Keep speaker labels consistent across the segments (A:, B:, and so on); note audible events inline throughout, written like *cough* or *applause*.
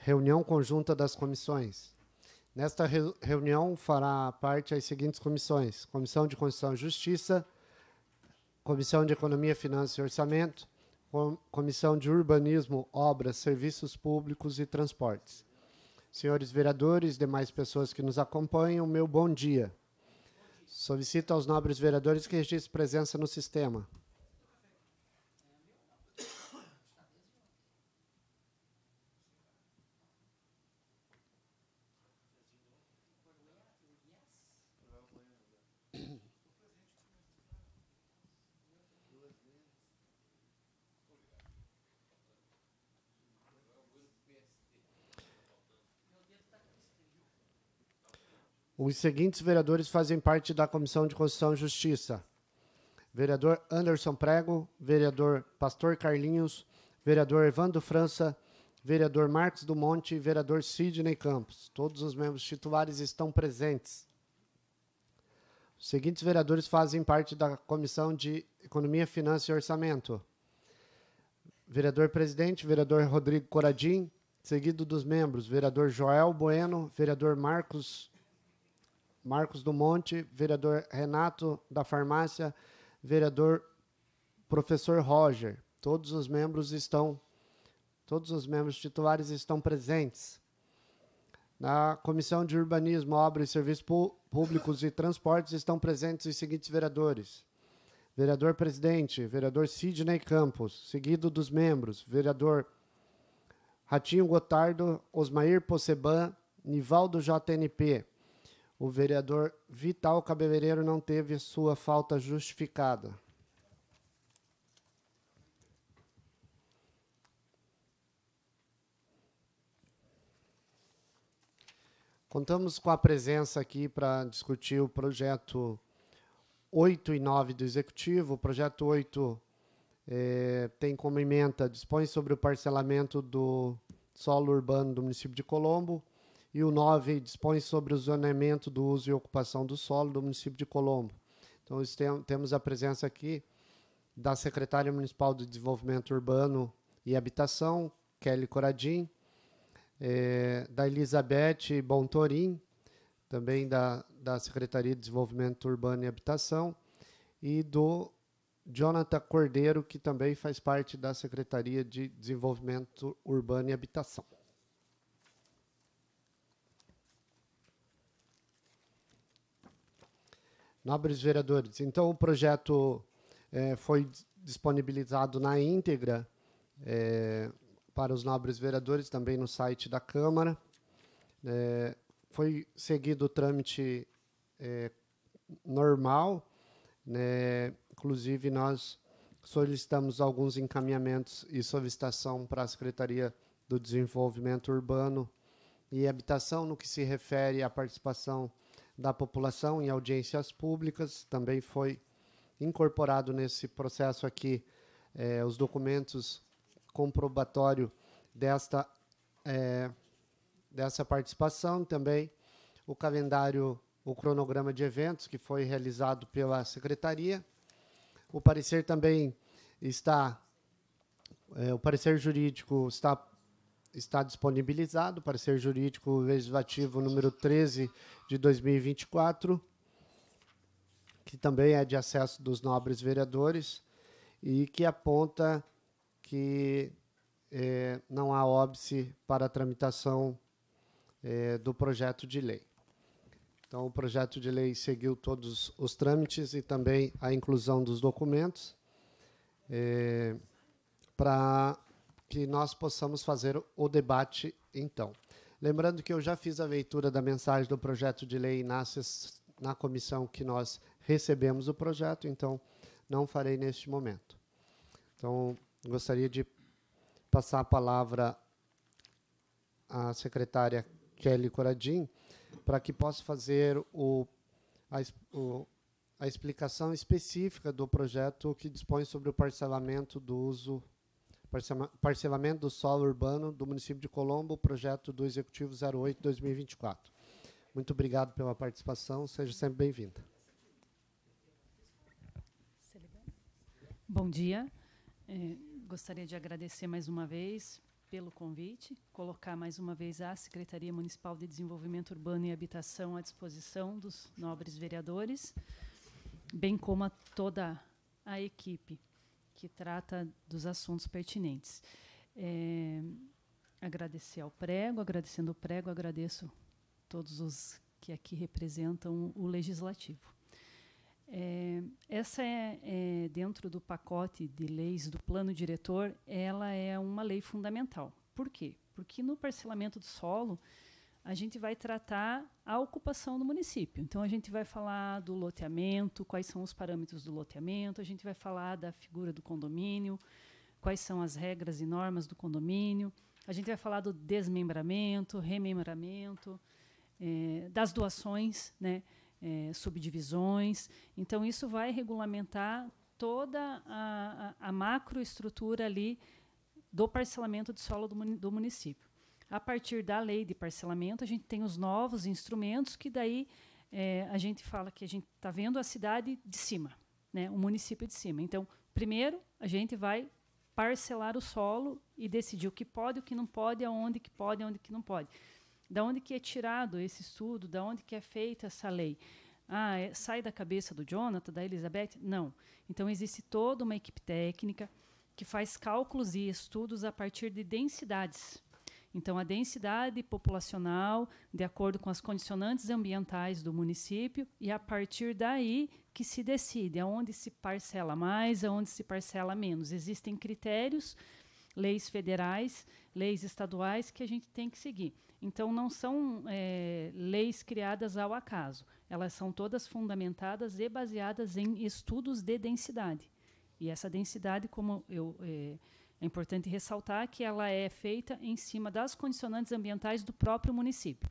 A: reunião conjunta das comissões. Nesta re reunião fará parte as seguintes comissões: Comissão de Constituição e Justiça, Comissão de Economia, Finanças e Orçamento, Com Comissão de Urbanismo, Obras, Serviços Públicos e Transportes. Senhores vereadores, demais pessoas que nos acompanham, meu bom dia. Solicito aos nobres vereadores que registrem presença no sistema. Os seguintes vereadores fazem parte da Comissão de Constituição e Justiça: vereador Anderson Prego, vereador Pastor Carlinhos, vereador Evandro França, vereador Marcos do Monte e vereador Sidney Campos. Todos os membros titulares estão presentes. Os seguintes vereadores fazem parte da Comissão de Economia, Finanças e Orçamento. Vereador presidente, vereador Rodrigo Coradim, seguido dos membros, vereador Joel Bueno, vereador Marcos Marcos Dumonte, vereador Renato da Farmácia, vereador professor Roger. Todos os membros estão, todos os membros titulares estão presentes. Na Comissão de Urbanismo, Obras e Serviços Públicos e Transportes estão presentes os seguintes vereadores: vereador presidente, vereador Sidney Campos, seguido dos membros, vereador Ratinho Gotardo, Osmair Poceban, Nivaldo JNP, o vereador Vital Cabeleireiro não teve sua falta justificada. Contamos com a presença aqui para discutir o projeto 8 e 9 do Executivo. O projeto 8 é, tem como emenda, dispõe sobre o parcelamento do solo urbano do município de Colombo, e o 9 dispõe sobre o zoneamento do uso e ocupação do solo do município de Colombo. Então, tem, temos a presença aqui da secretária municipal de Desenvolvimento Urbano e Habitação, Kelly Coradim, é, da Elizabeth Bontorim, também da, da Secretaria de Desenvolvimento Urbano e Habitação, e do Jonathan Cordeiro, que também faz parte da Secretaria de Desenvolvimento Urbano e Habitação. Nobres vereadores, então o projeto é, foi disponibilizado na íntegra é, para os nobres vereadores, também no site da Câmara. É, foi seguido o trâmite é, normal, né? inclusive nós solicitamos alguns encaminhamentos e solicitação para a Secretaria do Desenvolvimento Urbano e Habitação no que se refere à participação da população em audiências públicas. Também foi incorporado nesse processo aqui é, os documentos comprobatório desta, é, dessa participação. Também o calendário, o cronograma de eventos que foi realizado pela Secretaria. O parecer também está, é, o parecer jurídico está está disponibilizado, parecer jurídico legislativo número 13 de 2024, que também é de acesso dos nobres vereadores e que aponta que é, não há óbice para a tramitação é, do projeto de lei. Então, o projeto de lei seguiu todos os trâmites e também a inclusão dos documentos. É, para que nós possamos fazer o debate então. Lembrando que eu já fiz a leitura da mensagem do projeto de lei Inácias na comissão que nós recebemos o projeto, então não farei neste momento. Então, gostaria de passar a palavra à secretária Kelly Coradim para que possa fazer o, a, o, a explicação específica do projeto que dispõe sobre o parcelamento do uso parcelamento do solo urbano do município de Colombo, projeto do Executivo 08-2024. Muito obrigado pela participação, seja sempre bem-vinda.
B: Bom dia. É, gostaria de agradecer mais uma vez pelo convite, colocar mais uma vez a Secretaria Municipal de Desenvolvimento Urbano e Habitação à disposição dos nobres vereadores, bem como a toda a equipe que trata dos assuntos pertinentes. É, agradecer ao prego, agradecendo o prego, agradeço todos os que aqui representam o legislativo. É, essa é, é, dentro do pacote de leis do plano diretor, ela é uma lei fundamental. Por quê? Porque no parcelamento do solo a gente vai tratar a ocupação do município. Então, a gente vai falar do loteamento, quais são os parâmetros do loteamento, a gente vai falar da figura do condomínio, quais são as regras e normas do condomínio, a gente vai falar do desmembramento, remembramento, é, das doações, né, é, subdivisões. Então, isso vai regulamentar toda a, a, a macroestrutura ali do parcelamento de solo do, do município a partir da lei de parcelamento, a gente tem os novos instrumentos que daí é, a gente fala que a gente está vendo a cidade de cima, né, o município de cima. Então, primeiro, a gente vai parcelar o solo e decidir o que pode, o que não pode, aonde que pode, aonde que não pode. Da onde que é tirado esse estudo, da onde que é feita essa lei? Ah, é, sai da cabeça do Jonathan, da Elizabeth? Não. Então, existe toda uma equipe técnica que faz cálculos e estudos a partir de densidades então, a densidade populacional, de acordo com as condicionantes ambientais do município, e a partir daí que se decide aonde se parcela mais, aonde se parcela menos. Existem critérios, leis federais, leis estaduais que a gente tem que seguir. Então, não são é, leis criadas ao acaso, elas são todas fundamentadas e baseadas em estudos de densidade. E essa densidade, como eu. É, é importante ressaltar que ela é feita em cima das condicionantes ambientais do próprio município.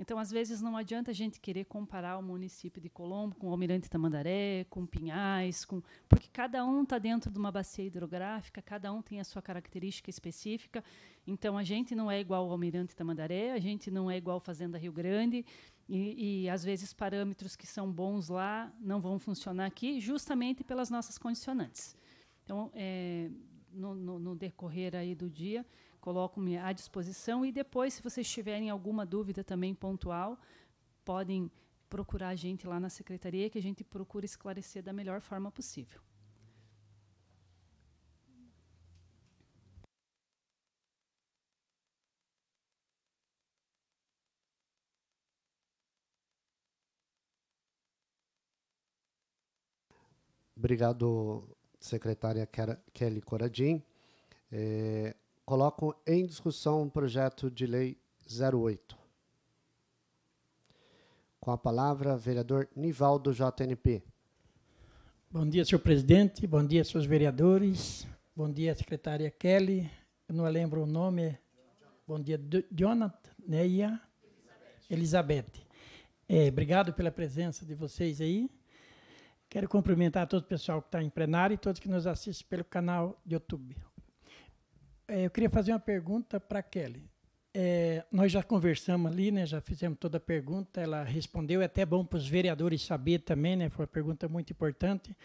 B: Então, às vezes, não adianta a gente querer comparar o município de Colombo com o Almirante Tamandaré, com Pinhais, com... porque cada um está dentro de uma bacia hidrográfica, cada um tem a sua característica específica. Então, a gente não é igual ao Almirante Tamandaré, a gente não é igual à Fazenda Rio Grande, e, e às vezes parâmetros que são bons lá não vão funcionar aqui, justamente pelas nossas condicionantes. Então, é, no, no, no decorrer aí do dia, coloco-me à disposição. E depois, se vocês tiverem alguma dúvida também pontual, podem procurar a gente lá na secretaria, que a gente procura esclarecer da melhor forma possível.
A: Obrigado, secretária Kelly Coradin, é, colocam em discussão o projeto de lei 08. Com a palavra, vereador Nivaldo JNP.
C: Bom dia, senhor presidente, bom dia, seus vereadores, bom dia, secretária Kelly, eu não lembro o nome, bom dia, Jonathan, Neia, Elizabeth. É, obrigado pela presença de vocês aí. Quero cumprimentar todo o pessoal que está em plenário e todos que nos assistem pelo canal do YouTube. É, eu queria fazer uma pergunta para a Kelly. É, nós já conversamos ali, né, já fizemos toda a pergunta, ela respondeu, é até bom para os vereadores saber também, né, foi uma pergunta muito importante,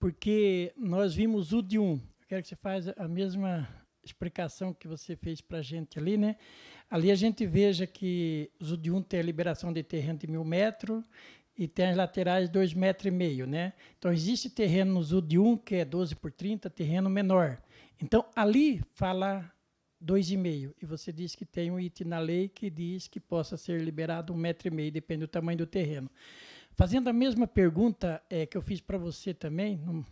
C: porque nós vimos o de um, eu quero que você faça a mesma explicação que você fez para a gente ali, né? Ali a gente veja que o de um tem a liberação de terreno de mil metros e tem as laterais 2,5 metros, e meio, né? Então, existe terreno no ZUD 1, que é 12 por 30, terreno menor. Então, ali fala 2,5. E você diz que tem um item na lei que diz que possa ser liberado 1,5 um metro, e meio, depende do tamanho do terreno. Fazendo a mesma pergunta é, que eu fiz para você também, no,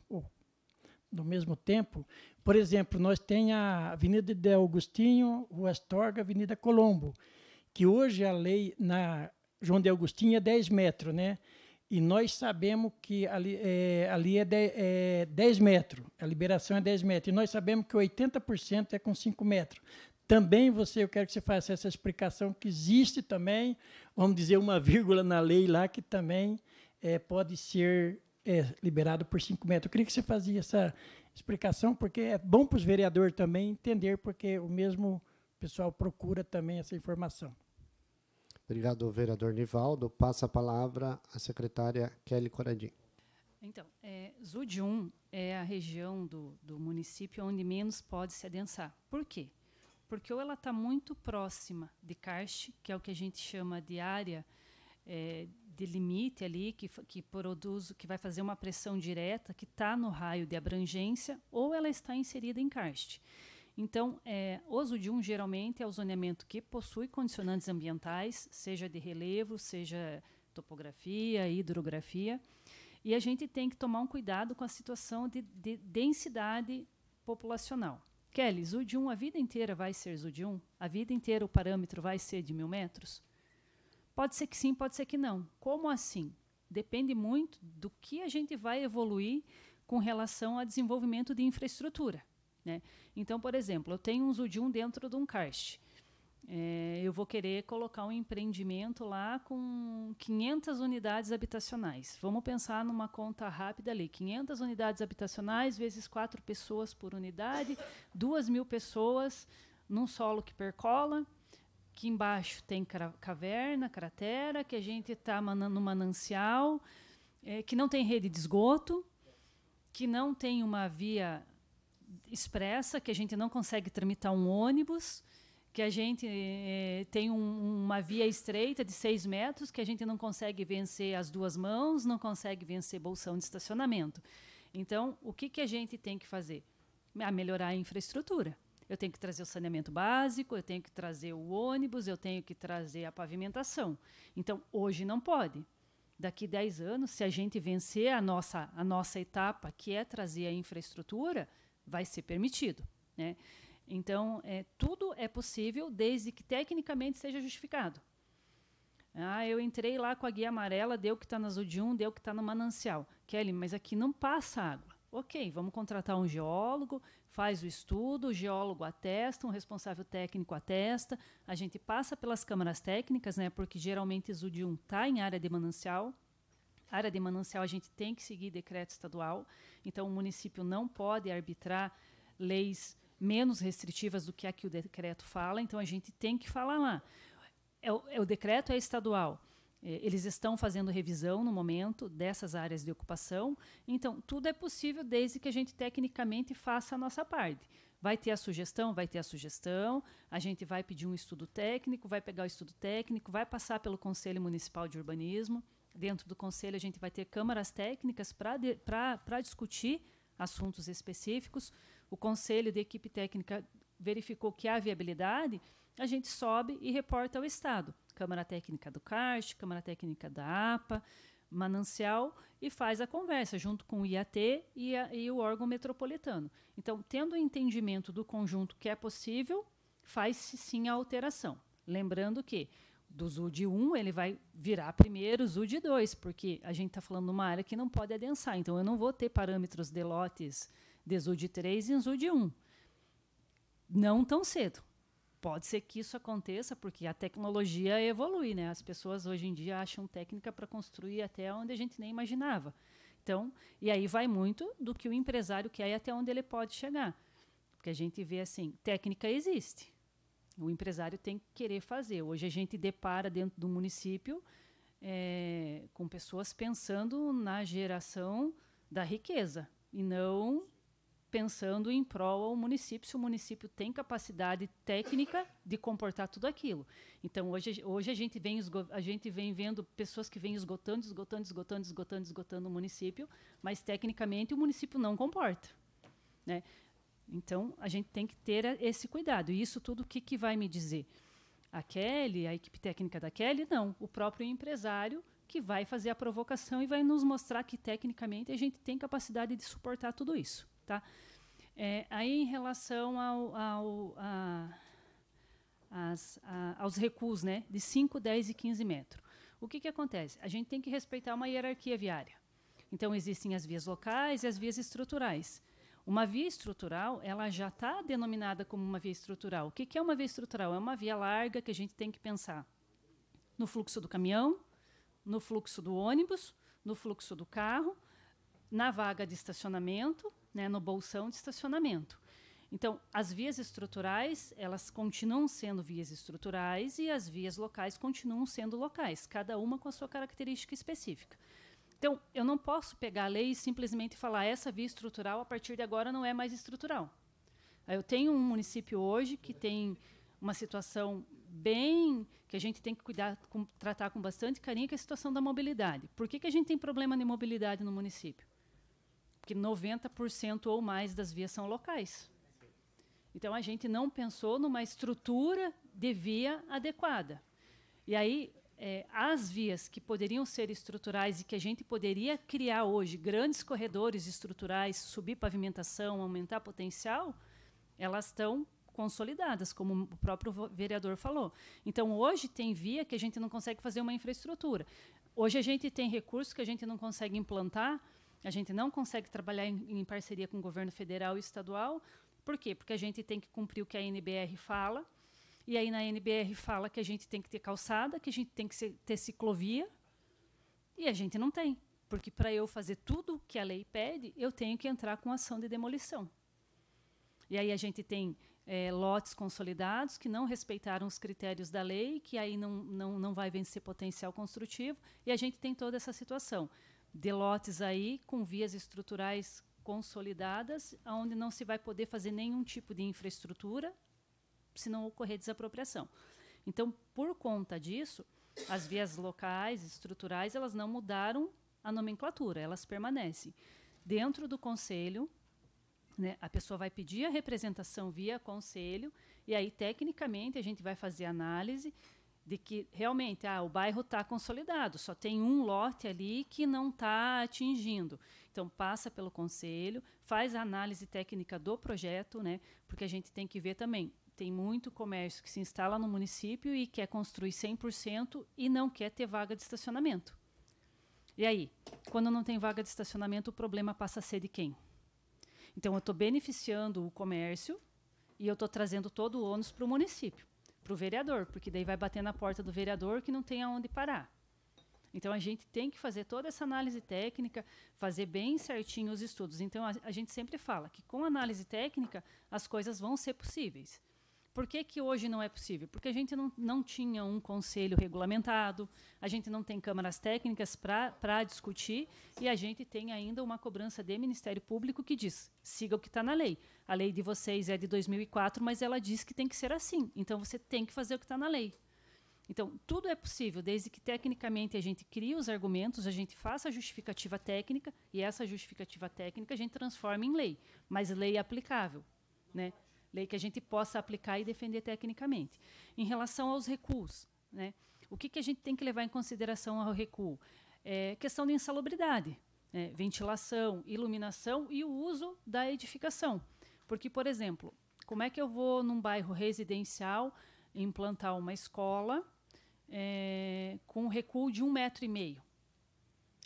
C: no, mesmo tempo, por exemplo, nós tem a Avenida de Augustinho, Rua Astorga, Avenida Colombo, que hoje a lei na João de Agostinho é 10 metros, né? E nós sabemos que ali é, ali é, de, é 10 metros, a liberação é 10 metros. E nós sabemos que 80% é com 5 metros. Também você, eu quero que você faça essa explicação que existe também, vamos dizer, uma *laughs* vírgula na lei lá que também é, pode ser é, liberado por 5 metros. Eu queria que você fazia essa explicação, porque é bom para os vereadores também entender, porque o mesmo pessoal procura também essa informação.
A: Obrigado, vereador Nivaldo. Passa a palavra à secretária Kelly Coradim.
B: Então, é, ZUD 1 é a região do, do município onde menos pode se adensar. Por quê? Porque ou ela está muito próxima de karst, que é o que a gente chama de área é, de limite ali, que, que produz, que vai fazer uma pressão direta, que está no raio de abrangência, ou ela está inserida em karst. Então, é, uso de um geralmente é o zoneamento que possui condicionantes ambientais, seja de relevo, seja topografia, hidrografia. E a gente tem que tomar um cuidado com a situação de, de densidade populacional. Kelly, ZUD 1 a vida inteira vai ser ZUD 1? A vida inteira o parâmetro vai ser de mil metros? Pode ser que sim, pode ser que não. Como assim? Depende muito do que a gente vai evoluir com relação ao desenvolvimento de infraestrutura. Né? Então, por exemplo, eu tenho um Zudium dentro de um caixa. É, eu vou querer colocar um empreendimento lá com 500 unidades habitacionais. Vamos pensar numa conta rápida ali: 500 unidades habitacionais vezes 4 pessoas por unidade, 2 mil pessoas num solo que percola. Que embaixo tem caverna, cratera, que a gente está no manancial, é, que não tem rede de esgoto, que não tem uma via expressa, que a gente não consegue tramitar um ônibus, que a gente eh, tem um, uma via estreita de seis metros, que a gente não consegue vencer as duas mãos, não consegue vencer bolsão de estacionamento. Então, o que, que a gente tem que fazer? A melhorar a infraestrutura. Eu tenho que trazer o saneamento básico, eu tenho que trazer o ônibus, eu tenho que trazer a pavimentação. Então, hoje não pode. Daqui 10 anos, se a gente vencer a nossa, a nossa etapa, que é trazer a infraestrutura, vai ser permitido. Né? Então, é, tudo é possível desde que tecnicamente seja justificado. Ah, eu entrei lá com a guia amarela, deu que está na Zodium, deu que está no manancial. Kelly, mas aqui não passa água. Ok, vamos contratar um geólogo, faz o estudo, o geólogo atesta, um responsável técnico atesta, a gente passa pelas câmaras técnicas, né? Porque geralmente Zodium está em área de manancial, área de manancial a gente tem que seguir decreto estadual, então o município não pode arbitrar leis menos restritivas do que a que o decreto fala, então a gente tem que falar lá. É, é, o decreto é estadual. É, eles estão fazendo revisão no momento dessas áreas de ocupação, então tudo é possível desde que a gente tecnicamente faça a nossa parte. Vai ter a sugestão? Vai ter a sugestão. A gente vai pedir um estudo técnico, vai pegar o estudo técnico, vai passar pelo Conselho Municipal de Urbanismo, Dentro do conselho, a gente vai ter câmaras técnicas para discutir assuntos específicos. O conselho de equipe técnica verificou que há viabilidade, a gente sobe e reporta ao Estado. Câmara Técnica do CART, Câmara Técnica da APA, Manancial, e faz a conversa junto com o IAT e, a, e o órgão metropolitano. Então, tendo o entendimento do conjunto que é possível, faz-se sim a alteração. Lembrando que do ZUD 1, ele vai virar primeiro ZUD 2, porque a gente está falando de uma área que não pode adensar. Então, eu não vou ter parâmetros de lotes de ZUD 3 em ZUD 1. Não tão cedo. Pode ser que isso aconteça, porque a tecnologia evolui. Né? As pessoas, hoje em dia, acham técnica para construir até onde a gente nem imaginava. Então, e aí vai muito do que o empresário quer e até onde ele pode chegar. Porque a gente vê assim, técnica existe, o empresário tem que querer fazer. Hoje a gente depara dentro do município é, com pessoas pensando na geração da riqueza e não pensando em prol ao município, se o município tem capacidade técnica de comportar tudo aquilo. Então, hoje, hoje a, gente vem a gente vem vendo pessoas que vêm esgotando, esgotando, esgotando, esgotando, esgotando o município, mas tecnicamente o município não comporta. Né? Então, a gente tem que ter eh, esse cuidado. E isso tudo o que, que vai me dizer? A Kelly, a equipe técnica da Kelly? Não, o próprio empresário que vai fazer a provocação e vai nos mostrar que, tecnicamente, a gente tem capacidade de suportar tudo isso. Tá? É, aí, em relação ao, ao a, as, a, aos recuos né, de 5, 10 e 15 metros, o que, que acontece? A gente tem que respeitar uma hierarquia viária. Então, existem as vias locais e as vias estruturais. Uma via estrutural, ela já está denominada como uma via estrutural. O que, que é uma via estrutural? É uma via larga que a gente tem que pensar no fluxo do caminhão, no fluxo do ônibus, no fluxo do carro, na vaga de estacionamento, né, no bolsão de estacionamento. Então, as vias estruturais, elas continuam sendo vias estruturais e as vias locais continuam sendo locais, cada uma com a sua característica específica. Então, eu não posso pegar a lei e simplesmente falar essa via estrutural a partir de agora não é mais estrutural. Eu tenho um município hoje que tem uma situação bem que a gente tem que cuidar, com, tratar com bastante carinho, que é a situação da mobilidade. Por que, que a gente tem problema de mobilidade no município? Porque 90% ou mais das vias são locais. Então a gente não pensou numa estrutura de via adequada. E aí é, as vias que poderiam ser estruturais e que a gente poderia criar hoje, grandes corredores estruturais, subir pavimentação, aumentar potencial, elas estão consolidadas, como o próprio vereador falou. Então, hoje tem via que a gente não consegue fazer uma infraestrutura. Hoje a gente tem recursos que a gente não consegue implantar, a gente não consegue trabalhar em, em parceria com o governo federal e estadual. Por quê? Porque a gente tem que cumprir o que a NBR fala, e aí na NBR fala que a gente tem que ter calçada, que a gente tem que ter ciclovia, e a gente não tem. Porque para eu fazer tudo que a lei pede, eu tenho que entrar com ação de demolição. E aí a gente tem é, lotes consolidados que não respeitaram os critérios da lei, que aí não, não, não vai vencer potencial construtivo, e a gente tem toda essa situação de lotes aí com vias estruturais consolidadas, onde não se vai poder fazer nenhum tipo de infraestrutura, se não ocorrer desapropriação. Então, por conta disso, as vias locais, estruturais, elas não mudaram a nomenclatura, elas permanecem. Dentro do conselho, né, a pessoa vai pedir a representação via conselho, e aí, tecnicamente, a gente vai fazer análise de que realmente ah, o bairro está consolidado, só tem um lote ali que não está atingindo. Então, passa pelo conselho, faz a análise técnica do projeto, né, porque a gente tem que ver também tem muito comércio que se instala no município e quer construir 100% e não quer ter vaga de estacionamento. E aí, quando não tem vaga de estacionamento, o problema passa a ser de quem? Então, eu estou beneficiando o comércio e eu estou trazendo todo o ônus para o município, para o vereador, porque daí vai bater na porta do vereador que não tem aonde parar. Então, a gente tem que fazer toda essa análise técnica, fazer bem certinho os estudos. Então, a, a gente sempre fala que com análise técnica as coisas vão ser possíveis. Por que, que hoje não é possível? Porque a gente não, não tinha um conselho regulamentado, a gente não tem câmaras técnicas para discutir e a gente tem ainda uma cobrança de Ministério Público que diz: siga o que está na lei. A lei de vocês é de 2004, mas ela diz que tem que ser assim. Então você tem que fazer o que está na lei. Então, tudo é possível, desde que tecnicamente a gente crie os argumentos, a gente faça a justificativa técnica e essa justificativa técnica a gente transforma em lei, mas lei é aplicável. Né? lei que a gente possa aplicar e defender tecnicamente. Em relação aos recuos, né, o que, que a gente tem que levar em consideração ao recuo? É questão de insalubridade, né, ventilação, iluminação e o uso da edificação. Porque, por exemplo, como é que eu vou num bairro residencial implantar uma escola é, com recuo de um metro e meio?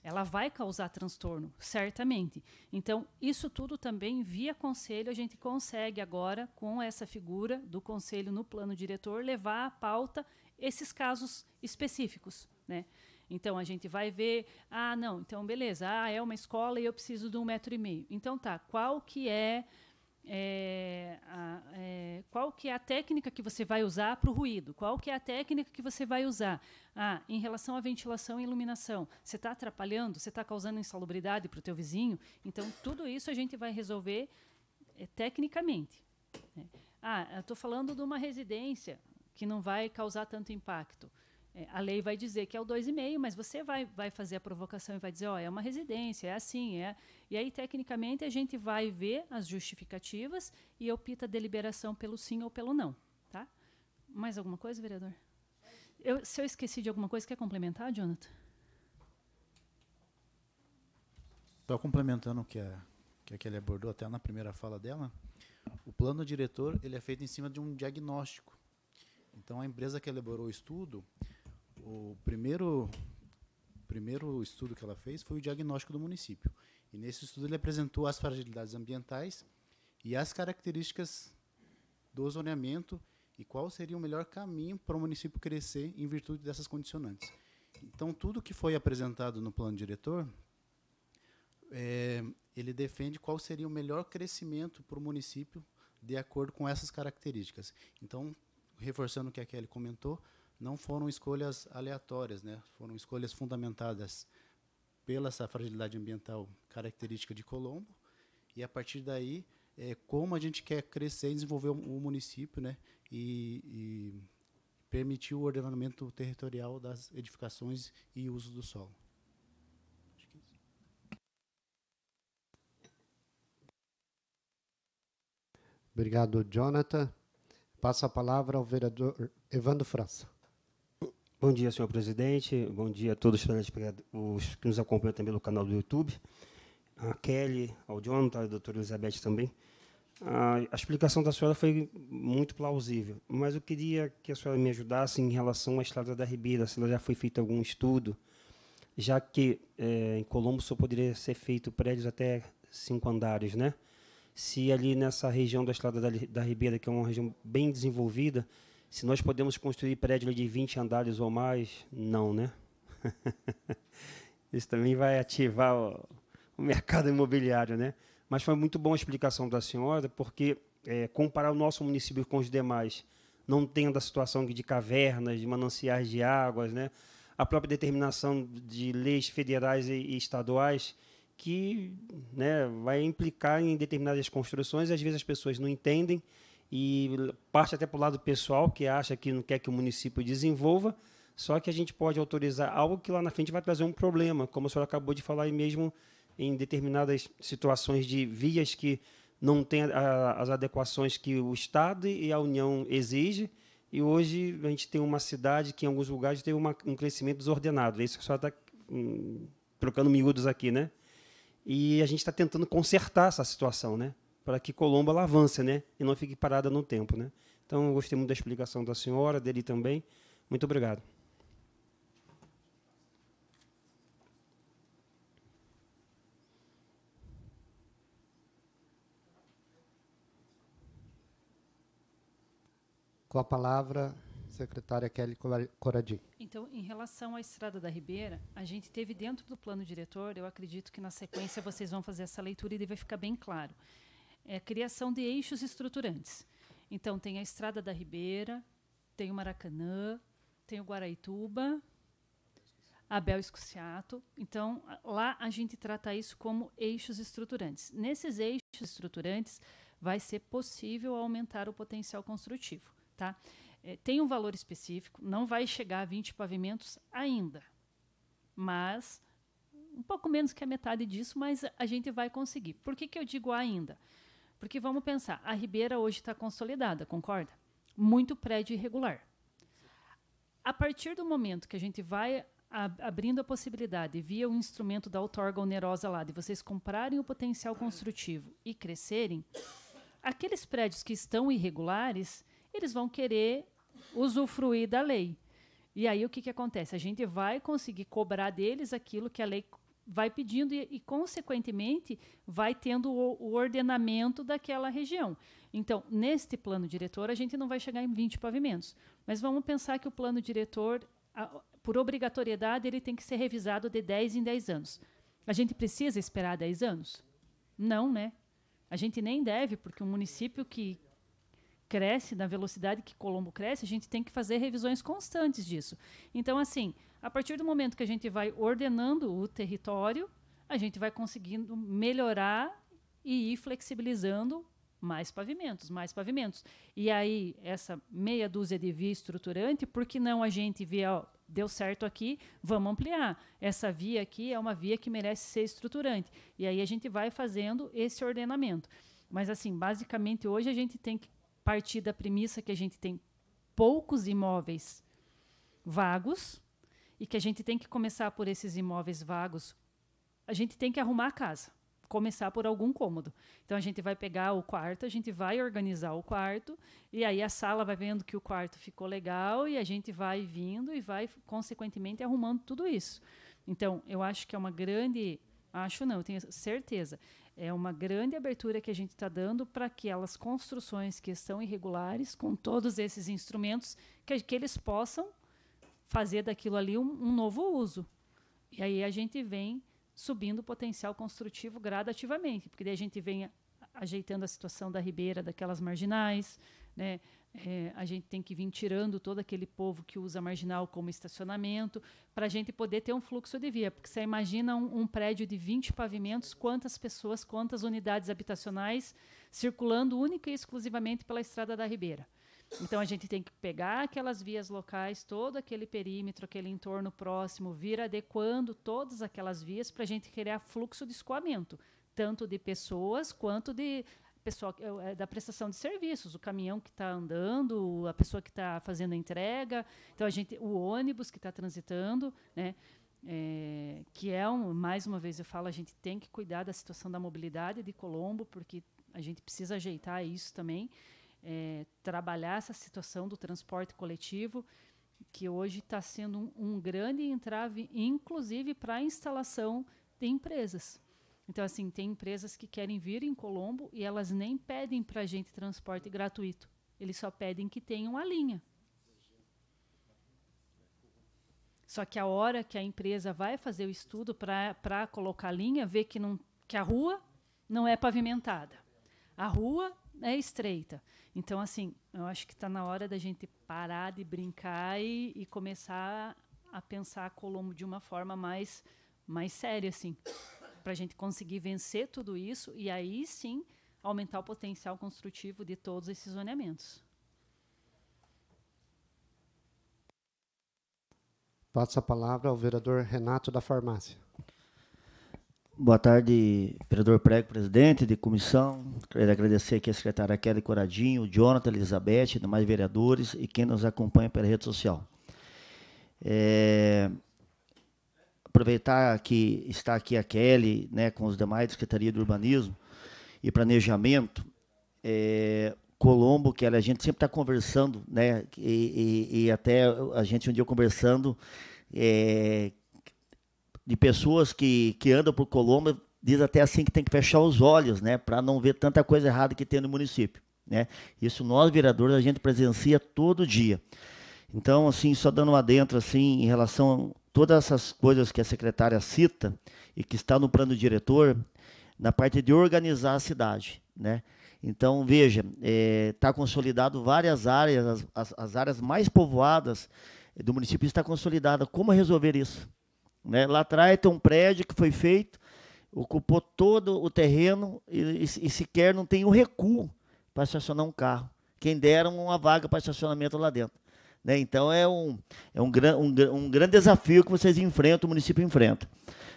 B: ela vai causar transtorno, certamente. Então, isso tudo também via conselho a gente consegue agora com essa figura do conselho no plano diretor levar à pauta esses casos específicos, né? Então a gente vai ver, ah, não, então beleza, ah, é uma escola e eu preciso de um metro e meio. Então tá, qual que é é, a, é, qual que é a técnica que você vai usar para o ruído? Qual que é a técnica que você vai usar? Ah, em relação à ventilação e iluminação, você está atrapalhando? Você está causando insalubridade para o teu vizinho? Então, tudo isso a gente vai resolver é, tecnicamente. Né? Ah, estou falando de uma residência que não vai causar tanto impacto. É, a lei vai dizer que é o 2,5, mas você vai, vai fazer a provocação e vai dizer, ó, oh, é uma residência, é assim, é. E aí, tecnicamente, a gente vai ver as justificativas e opta a deliberação pelo sim ou pelo não. Tá? Mais alguma coisa, vereador? Eu, se eu esqueci de alguma coisa, quer complementar, Jonathan?
D: Só complementando o que a, que a Kelly abordou até na primeira fala dela, o plano diretor ele é feito em cima de um diagnóstico. Então, a empresa que elaborou o estudo, o primeiro, primeiro estudo que ela fez foi o diagnóstico do município. E nesse estudo ele apresentou as fragilidades ambientais e as características do zoneamento e qual seria o melhor caminho para o município crescer em virtude dessas condicionantes. Então, tudo que foi apresentado no plano diretor, é, ele defende qual seria o melhor crescimento para o município de acordo com essas características. Então, reforçando o que a Kelly comentou, não foram escolhas aleatórias, né? Foram escolhas fundamentadas pela essa fragilidade ambiental característica de Colombo e a partir daí é, como a gente quer crescer e desenvolver o, município, né? E, e permitir o ordenamento territorial das edificações e uso do solo.
E: É Obrigado, Jonathan.
A: Passa a palavra ao vereador
E: Evandro França. Bom dia, senhor presidente. Bom dia a todos os que nos acompanham também no canal do YouTube. A Kelly, ao Jonathan, a doutora Elizabeth também. A, a explicação da senhora foi muito plausível, mas eu queria que a senhora me ajudasse em relação à Estrada da Ribeira, se ela já foi feito algum estudo, já que é, em Colombo só poderia ser feito prédios até cinco andares, né? Se ali nessa região da Estrada da, da Ribeira, que é uma região bem desenvolvida, se nós podemos construir prédios de 20 andares ou mais, não, né? *laughs* Isso também vai ativar o, mercado imobiliário, né? Mas foi muito boa a explicação da senhora, porque é, comparar o nosso município com os demais, não tendo a situação de cavernas, de mananciais de águas, né? a própria determinação de leis federais e, estaduais que né, vai implicar em determinadas construções, e às vezes as pessoas não entendem e parte até para o lado pessoal, que acha que não quer que o município desenvolva, só que a gente pode autorizar algo que lá na frente vai trazer um problema, como o senhor acabou de falar aí mesmo, em determinadas situações de vias que não tem as adequações que o Estado e a União exigem. E hoje a gente tem uma cidade que, em alguns lugares, tem uma, um crescimento desordenado. É isso que o senhor está hum, trocando miúdos aqui, né? E a gente está tentando consertar essa situação, né? para que Colombo avance, né? E não fique parada no tempo, né? Então, gostei muito da explicação da senhora, dele também. Muito obrigado.
A: Com a palavra, secretária Kelly Coradi.
B: Então, em relação à Estrada da Ribeira, a gente teve dentro do plano diretor, eu acredito que na sequência vocês vão fazer essa leitura e vai ficar bem claro é a criação de eixos estruturantes. Então, tem a Estrada da Ribeira, tem o Maracanã, tem o Guaraituba, Abel Escuciato. Então, lá a gente trata isso como eixos estruturantes. Nesses eixos estruturantes, vai ser possível aumentar o potencial construtivo. Tá? É, tem um valor específico, não vai chegar a 20 pavimentos ainda, mas um pouco menos que a metade disso, mas a gente vai conseguir. Por que, que eu digo ainda? Porque vamos pensar, a Ribeira hoje está consolidada, concorda? Muito prédio irregular. A partir do momento que a gente vai abrindo a possibilidade via o instrumento da outorga onerosa lá de vocês comprarem o potencial construtivo e crescerem, aqueles prédios que estão irregulares, eles vão querer usufruir da lei. E aí o que, que acontece? A gente vai conseguir cobrar deles aquilo que a lei vai pedindo e, e, consequentemente, vai tendo o, o, ordenamento daquela região. Então, neste plano diretor, a gente não vai chegar em 20 pavimentos, mas vamos pensar que o plano diretor, a, por obrigatoriedade, ele tem que ser revisado de 10 em 10 anos. A gente precisa esperar 10 anos? Não, né? A gente nem deve, porque um município que, cresce, na velocidade que Colombo cresce, a gente tem que fazer revisões constantes disso. Então, assim, a partir do momento que a gente vai ordenando o território, a gente vai conseguindo melhorar e ir flexibilizando mais pavimentos, mais pavimentos. E aí, essa meia dúzia de via estruturante, por que não a gente vê, ó, deu certo aqui, vamos ampliar. Essa via aqui é uma via que merece ser estruturante. E aí a gente vai fazendo esse ordenamento. Mas, assim, basicamente, hoje a gente tem que partir da premissa que a gente tem poucos imóveis vagos e que a gente tem que começar por esses imóveis vagos. A gente tem que arrumar a casa, começar por algum cômodo. Então a gente vai pegar o quarto, a gente vai organizar o quarto e aí a sala vai vendo que o quarto ficou legal e a gente vai vindo e vai consequentemente arrumando tudo isso. Então eu acho que é uma grande, acho não, eu tenho certeza, é uma grande abertura que a gente está dando para que elas construções que estão irregulares, com todos esses instrumentos, que, que eles possam fazer daquilo ali um, um novo uso. E aí a gente vem subindo o potencial construtivo gradativamente, porque daí a gente vem ajeitando a situação da ribeira, daquelas marginais, né? É, a gente tem que vir tirando todo aquele povo que usa marginal como estacionamento, para a gente poder ter um fluxo de via. Porque você imagina um, um, prédio de 20 pavimentos, quantas pessoas, quantas unidades habitacionais circulando única e exclusivamente pela Estrada da Ribeira. Então a gente tem que pegar aquelas vias locais, todo aquele perímetro, aquele entorno próximo, vir adequando todas aquelas vias para a gente criar fluxo de escoamento, tanto de pessoas quanto de pessoa é, é, da prestação de serviços, o caminhão que está andando, a pessoa que está fazendo a entrega, então a gente, o ônibus que está transitando, né? É, que é um, mais uma vez eu falo, a gente tem que cuidar da situação da mobilidade de Colombo, porque a gente precisa ajeitar isso também, é, trabalhar essa situação do transporte coletivo, que hoje está sendo um, um grande entrave, inclusive para a instalação de empresas. Então, assim, tem empresas que querem vir em Colombo e elas nem pedem para a gente transporte gratuito. Eles só pedem que tenham a linha. Só que a hora que a empresa vai fazer o estudo para colocar a linha, vê que, não, que a rua não é pavimentada. A rua é estreita. Então, assim, eu acho que está na hora da gente parar de brincar e, e começar a pensar Colombo de uma forma mais, mais séria, assim para a gente conseguir vencer tudo isso e aí sim aumentar o potencial construtivo de todos esses zoneamentos.
A: Passo a palavra ao vereador Renato da Farmácia.
F: Boa tarde, vereador Prego, presidente de comissão. Quero agradecer aqui a secretária Kelly Coradinho, o Jonathan, Elizabeth, demais vereadores e quem nos acompanha pela rede social. É, aproveitar que está aqui a Kelly, né, com os demais da Secretaria de Urbanismo e Planejamento, é, Colombo, que a gente sempre está conversando, né, e, e, e, até a gente um dia conversando é, de pessoas que, que andam por Colombo, diz até assim que tem que fechar os olhos, né, para não ver tanta coisa errada que tem no município, né. Isso nós, vereadores, a gente presencia todo dia. Então, assim, só dando um adentro, assim, em relação todas essas coisas que a secretária cita e que está no plano diretor, na parte de organizar a cidade, né? Então, veja, está é, tá consolidado várias áreas, as, as, as, áreas mais povoadas do município está consolidada. Como resolver isso? Né? Lá atrás tem um prédio que foi feito, ocupou todo o terreno e, e, e sequer não tem o um recuo para estacionar um carro. Quem deram uma vaga para estacionamento lá dentro. Né? Então é, um, é um, gran, um, um grande desafio que vocês enfrentam, o município enfrenta.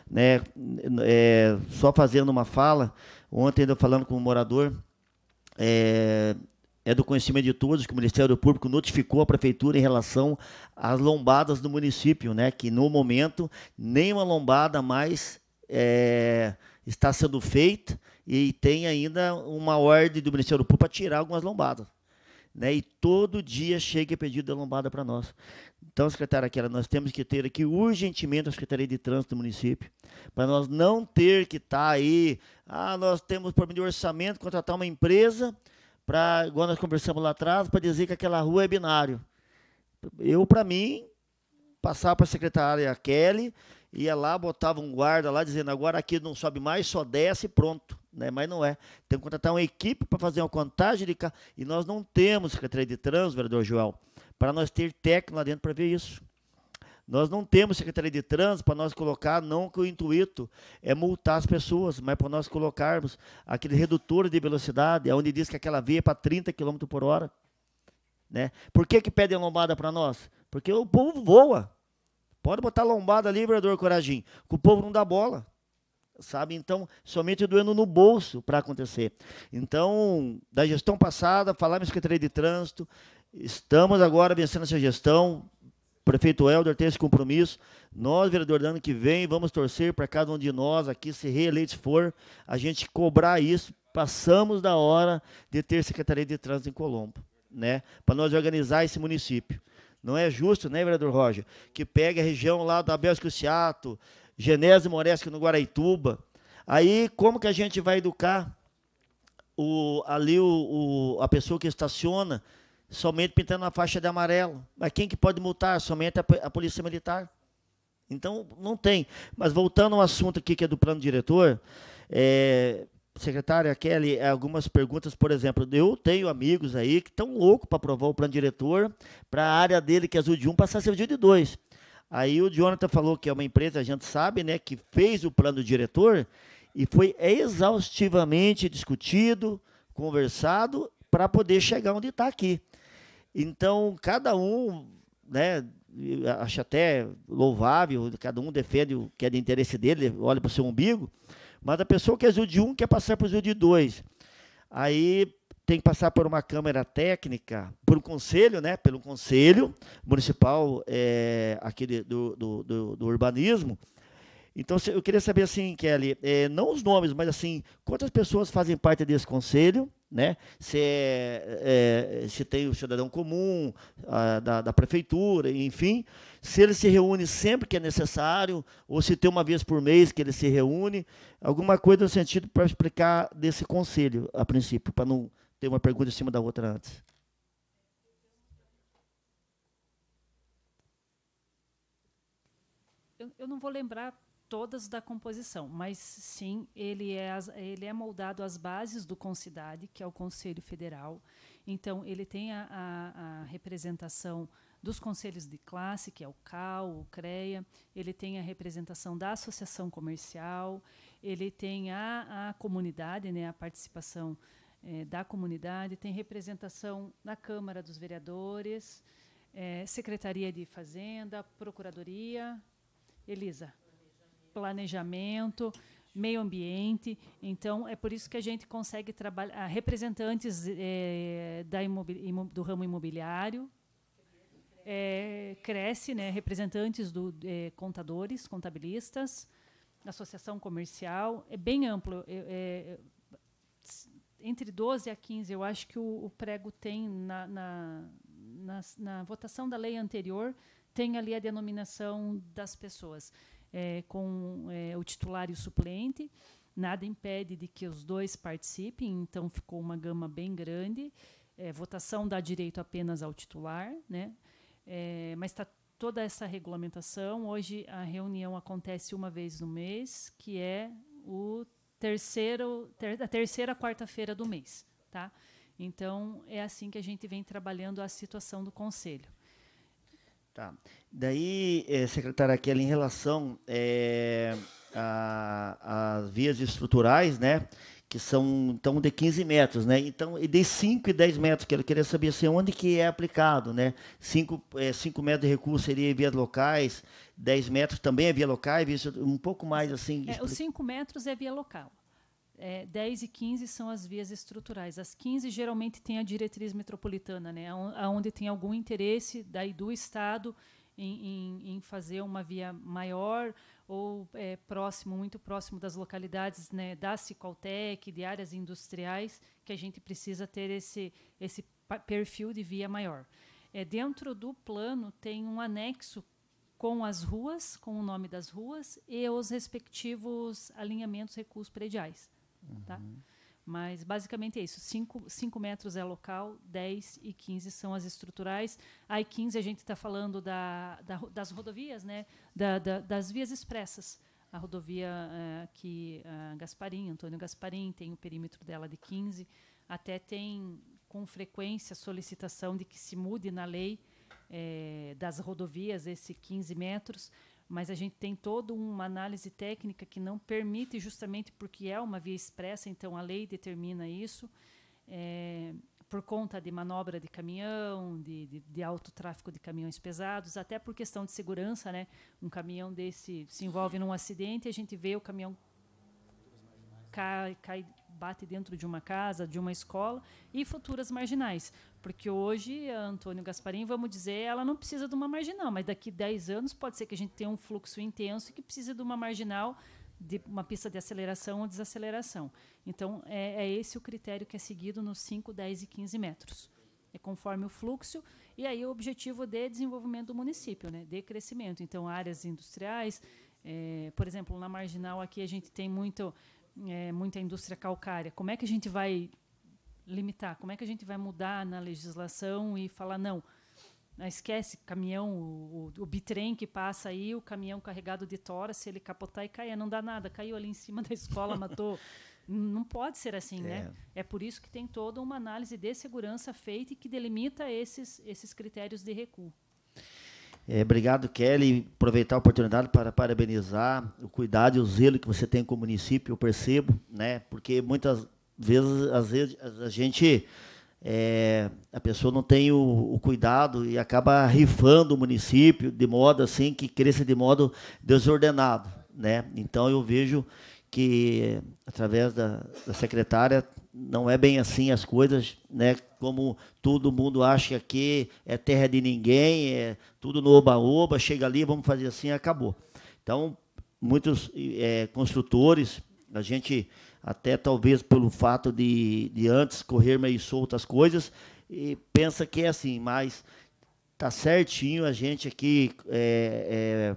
F: Né? É, só fazendo uma fala, ontem ainda falando com um morador, é, é do conhecimento de todos que o Ministério Público notificou a prefeitura em relação às lombadas do município, né? Que no momento nenhuma lombada mais é, está sendo feita e tem ainda uma ordem do Ministério Público para tirar algumas lombadas né? E todo dia chega pedido da lombada para nós. Então, secretária Aquela, nós temos que ter aqui urgentemente a Secretaria de Trânsito do município, para nós não ter que estar tá aí, ah, nós temos problema de orçamento, contratar uma empresa para, igual nós conversamos lá atrás, para dizer que aquela rua é binário. Eu, para mim, passava para a secretária Kelly, ia lá, botava um guarda lá, dizendo, agora aqui não sobe mais, só desce e pronto né? mas não é. Tem que contratar uma equipe para fazer uma contagem de carro. E nós não temos Secretaria de Trânsito, vereador João, para nós ter técnico lá dentro para ver isso. Nós não temos Secretaria de Trânsito para nós colocar, não que o intuito é multar as pessoas, mas para nós colocarmos aquele redutor de velocidade, onde diz que aquela via é para 30 km por hora. Né? Por que, que pedem lombada para nós? Porque o povo voa. Pode botar lombada ali, vereador Coragem, que o povo não dá bola sabe? Então, somente doendo no bolso para acontecer. Então, da gestão passada, falar na Secretaria de Trânsito, estamos agora vencendo essa gestão, prefeito Helder tem esse compromisso. Nós, vereador, ano que vem, vamos torcer para cada um de nós aqui, se reeleito for, a gente cobrar isso. Passamos da hora de ter Secretaria de Trânsito em Colombo, né? Para nós organizar esse município. Não é justo, né, vereador Roger, que pegue a região lá da Bélgica e Seato, Genésio que no Guaraituba. Aí, como que a gente vai educar o, ali o, o, a pessoa que estaciona somente pintando a faixa de amarelo? Mas quem que pode multar? Somente a, a Polícia Militar. Então, não tem. Mas voltando ao assunto aqui, que é do plano diretor, é, secretária Kelly, é, algumas perguntas, por exemplo, eu tenho amigos aí que estão loucos para aprovar o plano diretor para a área dele, que é azul de um, passar a ser de dois. Aí o Jonathan falou que é uma empresa, a gente sabe, né, que fez o plano diretor e foi exaustivamente discutido, conversado para poder chegar onde está aqui. Então, cada um, né, acho até louvável, cada um defende o que é de interesse dele, olha para o seu umbigo, mas a pessoa que é de um quer passar para o de dois. Aí tem que passar por uma câmara técnica, por um conselho, né? Pelo conselho municipal é, aqui do, do, do, do urbanismo. Então, eu queria saber, assim, Kelly, é, não os nomes, mas, assim, quantas pessoas fazem parte desse conselho, né? Se, é, é, se tem o cidadão comum, a, da, da, prefeitura, enfim. Se ele se reúne sempre que é necessário, ou se tem uma vez por mês que ele se reúne. Alguma coisa no sentido para explicar desse conselho, a princípio, para não tem uma pergunta em cima da outra antes.
B: Eu, eu não vou lembrar todas da composição, mas sim, ele é, ele é moldado às bases do Concidade, que é o Conselho Federal. Então, ele tem a, a, a representação dos conselhos de classe, que é o CAL, o CREA, ele tem a representação da associação comercial, ele tem a, a comunidade, né, a participação é, da comunidade, tem representação na Câmara dos Vereadores, é, Secretaria de Fazenda, Procuradoria, Elisa, Planejamento, Meio Ambiente. Então, é por isso que a gente consegue trabalhar representantes é, da do ramo imobiliário, é, cresce, né, representantes do é, contadores, contabilistas, associação comercial, é bem amplo. É, é entre 12 a 15, eu acho que o, o prego tem na na, na, na, votação da lei anterior, tem ali a denominação das pessoas, é, com é, o titular e o suplente. Nada impede de que os dois participem, então ficou uma gama bem grande. É, votação dá direito apenas ao titular, né? É, mas está toda essa regulamentação. Hoje a reunião acontece uma vez no mês, que é o terceiro, ter, a terceira quarta-feira do mês. Tá? Então, é assim que a gente vem trabalhando a situação do Conselho.
F: Tá. Daí, é, secretária Kelly, em relação às eh, é, vias estruturais, né? que são então de 15 metros, né? Então, e de 5 e 10 metros, que ele queria saber assim, onde que é aplicado, né? 5, é, 5 metros de recurso seria vias locais, 10 metros também é via locais, um pouco mais assim. É, os
B: 5 metros é via local. É, 10 e 15 são as vias estruturais. As 15 geralmente tem a diretriz metropolitana, né? Onde tem algum interesse daí do Estado em, em, em fazer uma via maior ou é, próximo, muito próximo das localidades né, da Cicoltec, de áreas industriais, que a gente precisa ter esse, esse perfil de via maior. É, dentro do plano tem um anexo com as ruas, com o nome das ruas e os respectivos alinhamentos recursos prediais. Tá? Uhum. Tá? Mas basicamente é isso: 5 metros é local, 10 e 15 são as estruturais. Aí 15 a gente está falando da, da, das rodovias, né? Da, da, das vias expressas. A rodovia uh, que uh, Gasparim, Antônio Gasparim, tem o perímetro dela de 15. Até tem com frequência solicitação de que se mude na lei eh, das rodovias esse 15 metros mas a gente tem toda uma análise técnica que não permite, justamente porque é uma via expressa, então a lei determina isso, é, por conta de manobra de caminhão, de, de, de, alto tráfego de caminhões pesados, até por questão de segurança, né? Um caminhão desse se envolve num acidente, a gente vê o caminhão cai, cai bate dentro de uma casa, de uma escola, e futuras marginais. Porque hoje, a Antônio Gasparim, vamos dizer, ela não precisa de uma marginal, mas daqui 10 anos pode ser que a gente tenha um fluxo intenso que precisa de uma marginal de uma pista de aceleração ou desaceleração. Então, é, é, esse o critério que é seguido nos 5, 10 e 15 metros. É conforme o fluxo e aí o objetivo de desenvolvimento do município, né, de crescimento. Então, áreas industriais, é, por exemplo, na marginal aqui a gente tem muito é, muita indústria calcária. Como é que a gente vai limitar? Como é que a gente vai mudar na legislação e falar não? Ah, esquece caminhão, o, o, o bitrem que passa aí, o caminhão carregado de tora, se ele capotar e cair, não dá nada, caiu ali em cima da escola, *laughs* matou. Não pode ser assim, né? é. né? É por isso que tem toda uma análise de segurança feita e que delimita esses, esses critérios de recuo.
F: É, obrigado, Kelly. Aproveitar a oportunidade para parabenizar o cuidado e o zelo que você tem com o município, eu percebo, né? Porque muitas vezes, às vezes a gente, é, a pessoa não tem o, o, cuidado e acaba rifando o município de modo assim que cresça de modo desordenado, né? Então eu vejo que através da, da secretária não é bem assim as coisas, né? Como todo mundo acha que é terra de ninguém, é tudo no oba-oba, chega ali, vamos fazer assim, acabou. Então, muitos é, construtores, a gente até talvez pelo fato de, de antes correr meio solto as coisas, e pensa que é assim, mas tá certinho a gente aqui é, é,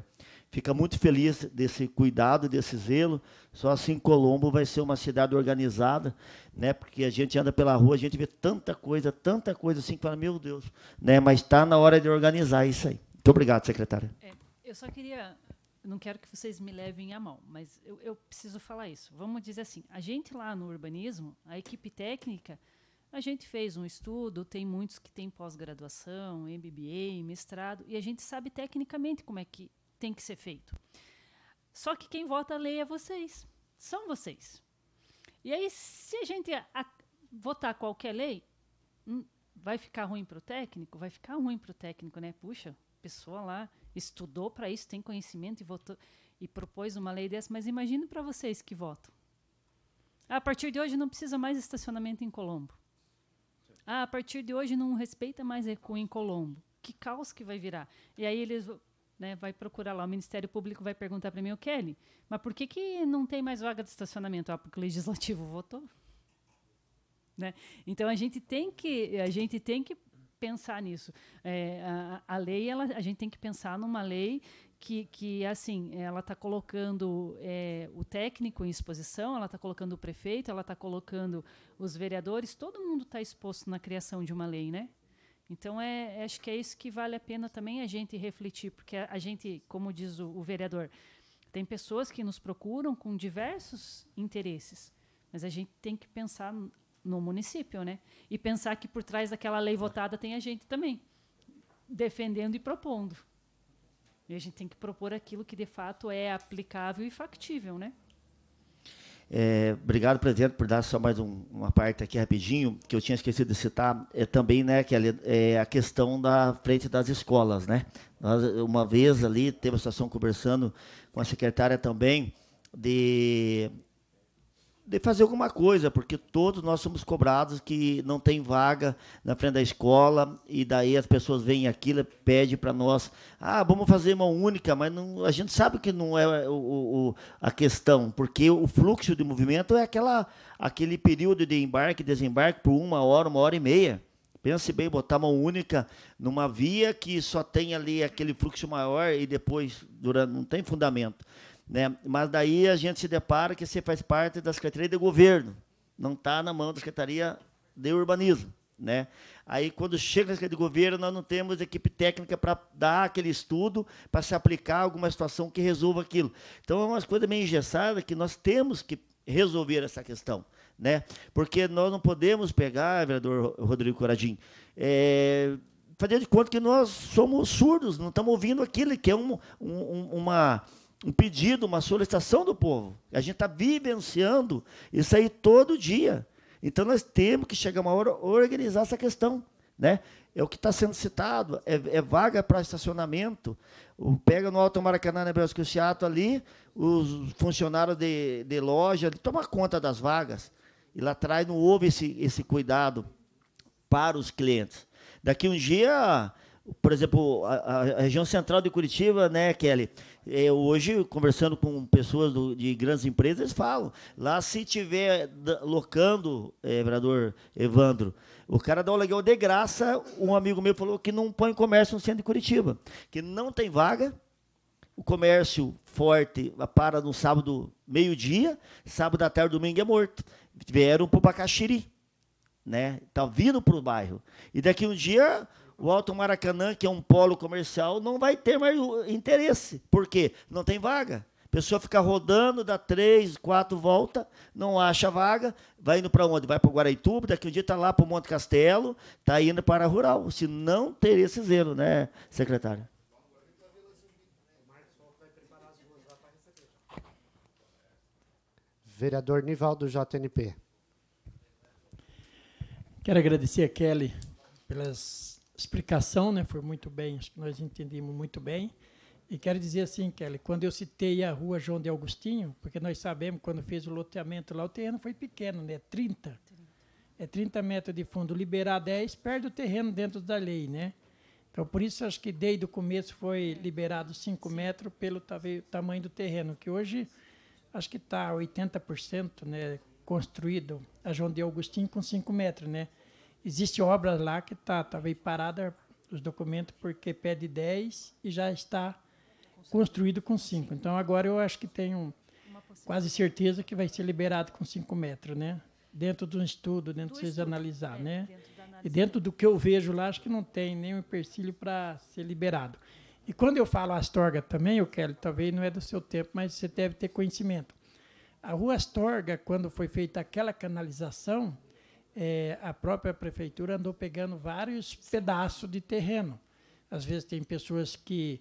F: fica muito feliz desse cuidado, desse zelo. Só assim Colombo vai ser uma cidade organizada, né? Porque a gente anda pela rua, a gente vê tanta coisa, tanta coisa assim que fala, meu Deus, né? Mas está na hora de organizar isso aí. Muito obrigado, secretária.
B: É, eu só queria, não quero que vocês me levem a mão, mas eu, eu preciso falar isso. Vamos dizer assim, a gente lá no urbanismo, a equipe técnica a gente fez um estudo, tem muitos que têm pós-graduação, MBA, mestrado, e a gente sabe tecnicamente como é que tem que ser feito. Só que quem vota a lei é vocês. São vocês. E aí, se a gente a, a, votar qualquer lei, hum, vai ficar ruim para o técnico? Vai ficar ruim para o técnico, né? Puxa, pessoa lá estudou para isso, tem conhecimento e votou e propôs uma lei dessa, mas imagine para vocês que votam. Ah, a partir de hoje não precisa mais estacionamento em Colombo. Ah, a partir de hoje não respeita mais recuo em Colombo. Que caos que vai virar. E aí eles né, vai procurar lá, o Ministério Público vai perguntar para mim, o Kelly, mas por que, que não tem mais vaga de estacionamento? Ah, porque o Legislativo votou. Né? Então a gente tem que a gente tem que pensar nisso. É, a, a, lei ela, a gente tem que pensar numa lei que, que assim ela está colocando é, o técnico em exposição, ela está colocando o prefeito, ela está colocando os vereadores, todo mundo está exposto na criação de uma lei, né? Então, é, é, acho que é isso que vale a pena também a gente refletir, porque a, a gente, como diz o, o vereador, tem pessoas que nos procuram com diversos interesses, mas a gente tem que pensar no município, né? E pensar que por trás daquela lei votada tem a gente também, defendendo e propondo. E a gente tem que propor aquilo que de fato é aplicável e factível, né?
F: É, obrigado, presidente, por dar só mais um, uma parte aqui rapidinho, que eu tinha esquecido de citar, é, também né, que é a questão da frente das escolas. Né? Nós, uma vez ali, teve a situação conversando com a secretária também de de fazer alguma coisa, porque todos nós somos cobrados que não tem vaga na frente da escola e daí as pessoas vêm aqui, pede para nós, ah, vamos fazer uma única, mas não, a gente sabe que não é o, o, a questão, porque o fluxo de movimento é aquela, aquele período de embarque e desembarque por uma hora, uma hora e meia. Pense bem, botar uma única numa via que só tem ali aquele fluxo maior e depois durante não tem fundamento. Né? Mas daí a gente se depara que você faz parte da Secretaria de Governo, não está na mão da Secretaria de Urbanismo. Né? Aí, quando chega a Secretaria de Governo, nós não temos equipe técnica para dar aquele estudo, para se aplicar alguma situação que resolva aquilo. Então, é uma coisa meio engessada que nós temos que resolver essa questão. Né? Porque nós não podemos pegar, vereador Rodrigo Coradim, é, eh, fazer de conta que nós somos surdos, não estamos ouvindo aquilo que é um, um, uma um pedido, uma solicitação do povo. A gente está vivenciando isso aí todo dia. Então nós temos que chegar uma hora organizar essa questão. Né? É o que está sendo citado, é, é vaga para estacionamento. O, pega no Alto Maracanã, na né, Bélgica, o Seato ali, os funcionários de, de loja toma conta das vagas. E lá atrás não houve esse, esse cuidado para os clientes. Daqui um dia por exemplo, a, a, região central de Curitiba, né, Kelly? Eu hoje, conversando com pessoas do, de grandes empresas, eles falam. Lá, se tiver locando, eh, vereador Evandro, o cara dá o legal de graça. Um amigo meu falou que não põe comércio no centro de Curitiba, que não tem vaga. O comércio forte para no sábado, meio-dia, sábado à tarde, domingo é morto. Vieram para o Bacaxiri, né? estão tá vindo para o bairro. E daqui um dia o Alto Maracanã, que é um polo comercial, não vai ter mais interesse. Por quê? Não tem vaga. A pessoa fica rodando, dá três, quatro voltas, não acha vaga, vai indo para onde? Vai para o Guaraituba, daqui um dia está lá para o Monte Castelo, está indo para a Rural. Se não ter esse zelo, né, secretário?
A: Vereador Nivaldo JNP.
C: Quero agradecer a Kelly pelas explicação, né? Foi muito bem, acho que nós entendemos muito bem. E quero dizer assim, Kelly, quando eu citei a rua João de Augustinho, porque nós sabemos quando fez o loteamento lá, o terreno foi pequeno, né? 30. 30. É 30 metros de fundo, liberar 10, perde o terreno dentro da lei, né? Então, por isso, acho que desde o começo foi liberado 5 metros pelo tamanho do terreno, que hoje acho que está 80% né, construído a João de Augustinho com 5 metros, né? Existe obras lá que tá talvez tá parada os documentos porque pede 10 e já está construído com 5. Então agora eu acho que tenho quase certeza que vai ser liberado com 5 metros, né? Dentro de um estudo, dentro do de vocês estudo, analisar, é, né? Dentro e dentro do que eu vejo lá, acho que não tem nenhum empecilho para ser liberado. E quando eu falo Astorga também, o Kelly, talvez não é do seu tempo, mas você deve ter conhecimento. A rua Astorga, quando foi feita aquela canalização, é, a própria prefeitura andou pegando vários pedaços de terreno. Às vezes tem pessoas que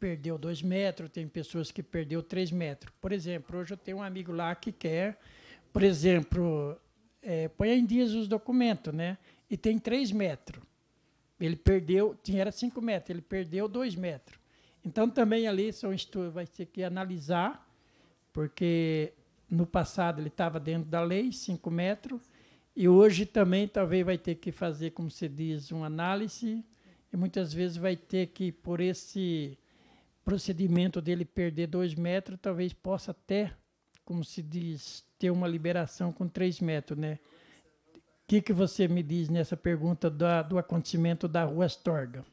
C: perdeu dois metros, tem pessoas que perdeu três metros. Por exemplo, hoje eu tenho um amigo lá que quer, por exemplo, é, põe em dias os documentos, né? E tem três metros. Ele perdeu, tinha era cinco metros, ele perdeu dois metros. Então também ali são estudos, vai ter que analisar, porque no passado ele estava dentro da lei, cinco metros, e hoje também talvez vai ter que fazer, como se diz, uma análise e muitas vezes vai ter que, por esse procedimento dele perder dois metros, talvez possa até, como se diz, ter uma liberação com três metros, né? O que, que você me diz nessa pergunta do acontecimento da Rua Astorga?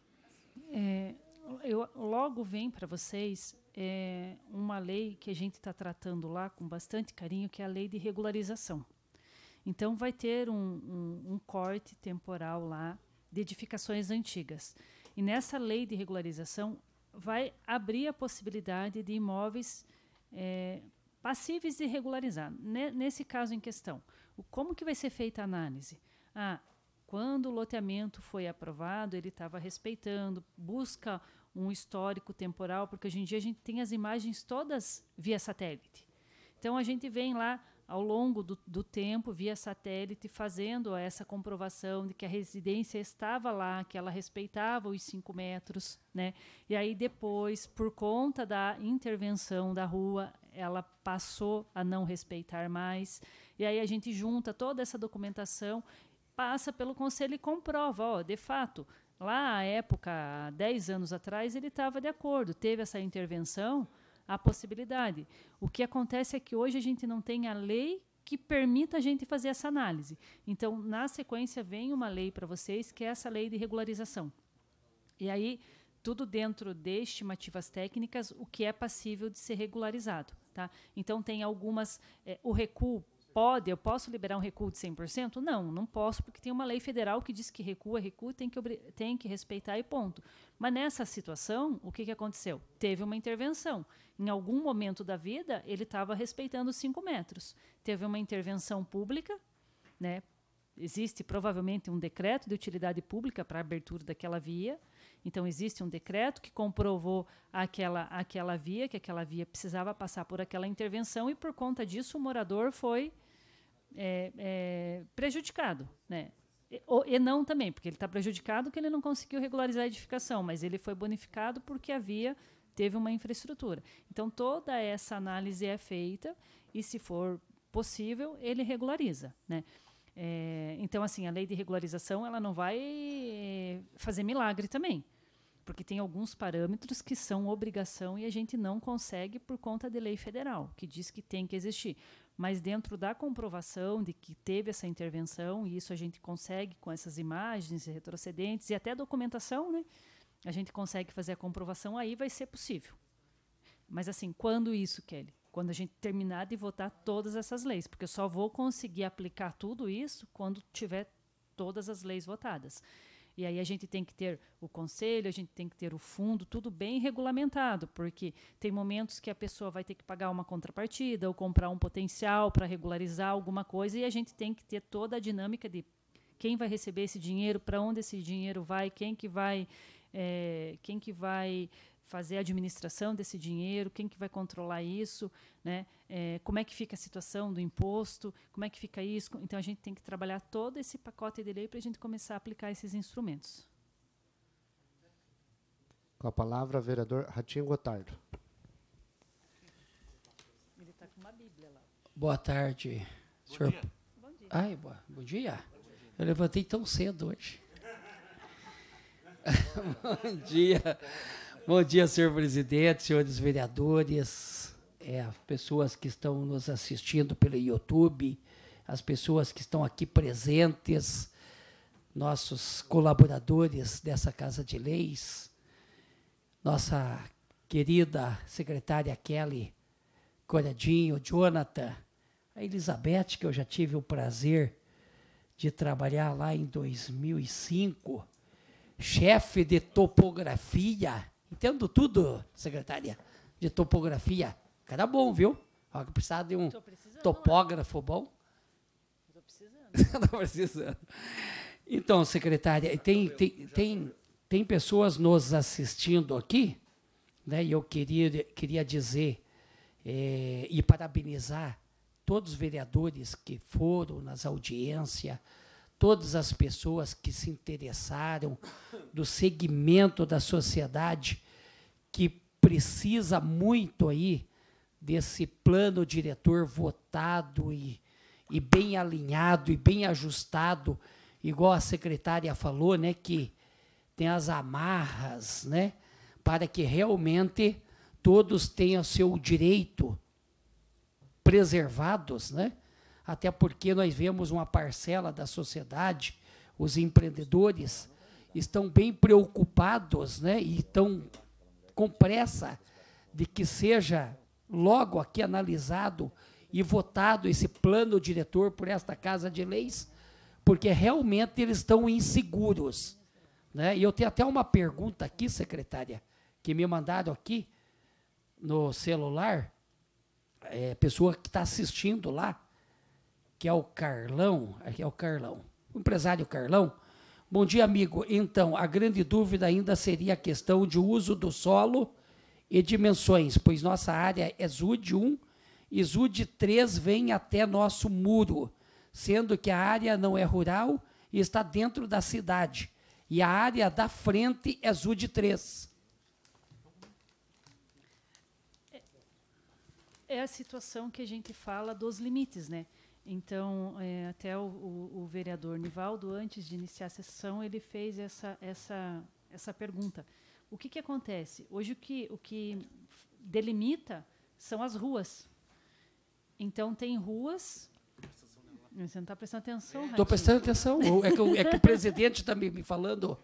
B: É, eu logo vem para vocês é, uma lei que a gente está tratando lá com bastante carinho, que é a lei de regularização. Então, vai ter um, um, um corte temporal lá de edificações antigas. E nessa lei de regularização, vai abrir a possibilidade de imóveis é, passíveis de regularizar. Né, nesse caso em questão, como que vai ser feita a análise? Ah, quando o loteamento foi aprovado, ele estava respeitando, busca um histórico temporal, porque hoje em dia a gente tem as imagens todas via satélite. Então a gente vem lá ao longo do, do, tempo, via satélite, fazendo essa comprovação de que a residência estava lá, que ela respeitava os cinco metros. Né? E aí, depois, por conta da intervenção da rua, ela passou a não respeitar mais. E aí, a gente junta toda essa documentação, passa pelo conselho e comprova: ó, de fato, lá à época, 10 anos atrás, ele estava de acordo, teve essa intervenção a possibilidade. O que acontece é que hoje a gente não tem a lei que permita a gente fazer essa análise. Então, na sequência, vem uma lei para vocês, que é essa lei de regularização. E aí, tudo dentro de estimativas técnicas, o que é passível de ser regularizado. Tá? Então, tem algumas. É, o recuo, pode, eu posso liberar um recuo de 100%? Não, não posso, porque tem uma lei federal que diz que recua, recua, tem que, tem que respeitar e ponto. Mas nessa situação, o que, que aconteceu? Teve uma intervenção. Em algum momento da vida, ele estava respeitando 5 metros. Teve uma intervenção pública, né? existe provavelmente um decreto de utilidade pública para a abertura daquela via. Então existe um decreto que comprovou aquela aquela via, que aquela via precisava passar por aquela intervenção e por conta disso o morador foi é, é, prejudicado, né? E, e não também, porque ele está prejudicado que ele não conseguiu regularizar a edificação, mas ele foi bonificado porque havia teve uma infraestrutura. Então toda essa análise é feita e se for possível ele regulariza, né? É, então assim a lei de regularização ela não vai eh, fazer milagre também, porque tem alguns parâmetros que são obrigação e a gente não consegue por conta da lei federal que diz que tem que existir mas dentro da comprovação de que teve essa intervenção, e isso a gente consegue com essas imagens retrocedentes e até documentação, né? A gente consegue fazer a comprovação, aí vai ser possível. Mas assim, quando isso, Kelly? Quando a gente terminar de votar todas essas leis, porque eu só vou conseguir aplicar tudo isso quando tiver todas as leis votadas. E aí a gente tem que ter o conselho, a gente tem que ter o fundo, tudo bem regulamentado, porque tem momentos que a pessoa vai ter que pagar uma contrapartida ou comprar um potencial para regularizar alguma coisa, e a gente tem que ter toda a dinâmica de quem vai receber esse dinheiro, para onde esse dinheiro vai, quem que vai, é, quem que vai fazer a administração desse dinheiro, quem que vai controlar isso, né? É, como é que fica a situação do imposto, como é que fica isso. Então, a gente tem que trabalhar todo esse pacote de lei para a gente começar a aplicar esses instrumentos.
A: Com a palavra, vereador Ratinho Gotardo.
C: Ele está com uma Bíblia lá.
G: Boa tarde, bom senhor. Dia. Bom dia. Ai, boa, bom dia. Eu levantei tão cedo hoje. *laughs* bom dia. Bom dia, senhor presidente, senhores vereadores, é, pessoas que estão nos assistindo pelo YouTube, as pessoas que estão aqui presentes, nossos colaboradores dessa Casa de Leis, nossa querida secretária Kelly Coradinho, Jonathan, a Elizabeth, que eu já tive o prazer de trabalhar lá em 2005, chefe de topografia Entendo tudo, secretária, de topografia. Cara bom, viu? Ó, que precisava de um topógrafo né? bom.
B: Estou precisando. Estou *laughs*
G: precisando. Então, secretária, tem, tem, tem, tem pessoas nos assistindo aqui, né? E eu queria, queria dizer é, e parabenizar todos os vereadores que foram nas audiências, todas as pessoas que se interessaram, do segmento da sociedade que precisa muito aí desse plano diretor votado e, e bem alinhado e bem ajustado, igual a secretária falou, né, que tem as amarras, né, para que realmente todos tenham seu direito preservados, né? até porque nós vemos uma parcela da sociedade, os empreendedores, estão bem preocupados né, e estão com pressa de que seja logo aqui analisado e votado esse plano diretor por esta Casa de Leis, porque realmente eles estão inseguros. Né? E eu tenho até uma pergunta aqui, secretária, que me mandaram aqui no celular, é, pessoa que está assistindo lá, que é o Carlão. Aqui é o Carlão. O empresário Carlão. Bom dia, amigo. Então, a grande dúvida ainda seria a questão de uso do solo e dimensões, pois nossa área é ZUD 1 e ZUD 3 vem até nosso muro, sendo que a área não é rural e está dentro da cidade. E a área da frente é ZUD 3.
B: É, é a situação que a gente fala dos limites, né? Então, é, até o, o, o, vereador Nivaldo, antes de iniciar a sessão, ele fez essa, essa, essa pergunta. O que, que acontece? Hoje o que, o que delimita são as ruas. Então, tem ruas você não está prestando atenção, Estou prestando atenção. É que, eu, é que o presidente está me, me, falando.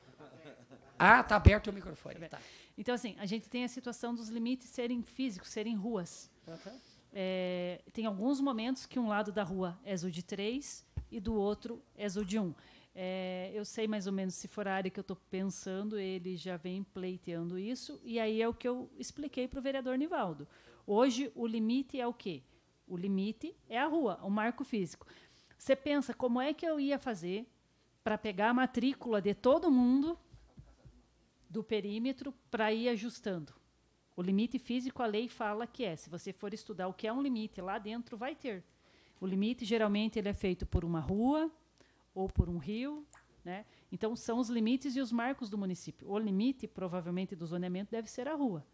B: Ah, está aberto o microfone. Tá, tá. Então, assim, a gente tem a situação dos limites serem físicos, serem ruas. Uhum. É, tem alguns momentos que um lado da rua é o de três e do outro é o de um. É, eu sei mais ou menos se for a área que eu estou pensando, ele já vem pleiteando isso, e aí é o que eu expliquei para o vereador Nivaldo. Hoje, o limite é o quê? O limite é a rua, o marco físico. Você pensa, como é que eu ia fazer para pegar a matrícula de todo mundo do perímetro para ir ajustando? O limite físico, a lei fala que é. Se você for estudar o que é um limite, lá dentro vai ter. O limite, geralmente, ele é feito por uma rua ou por um rio. Né? Então, são os limites e os marcos do município. O limite, provavelmente, do zoneamento deve ser a rua.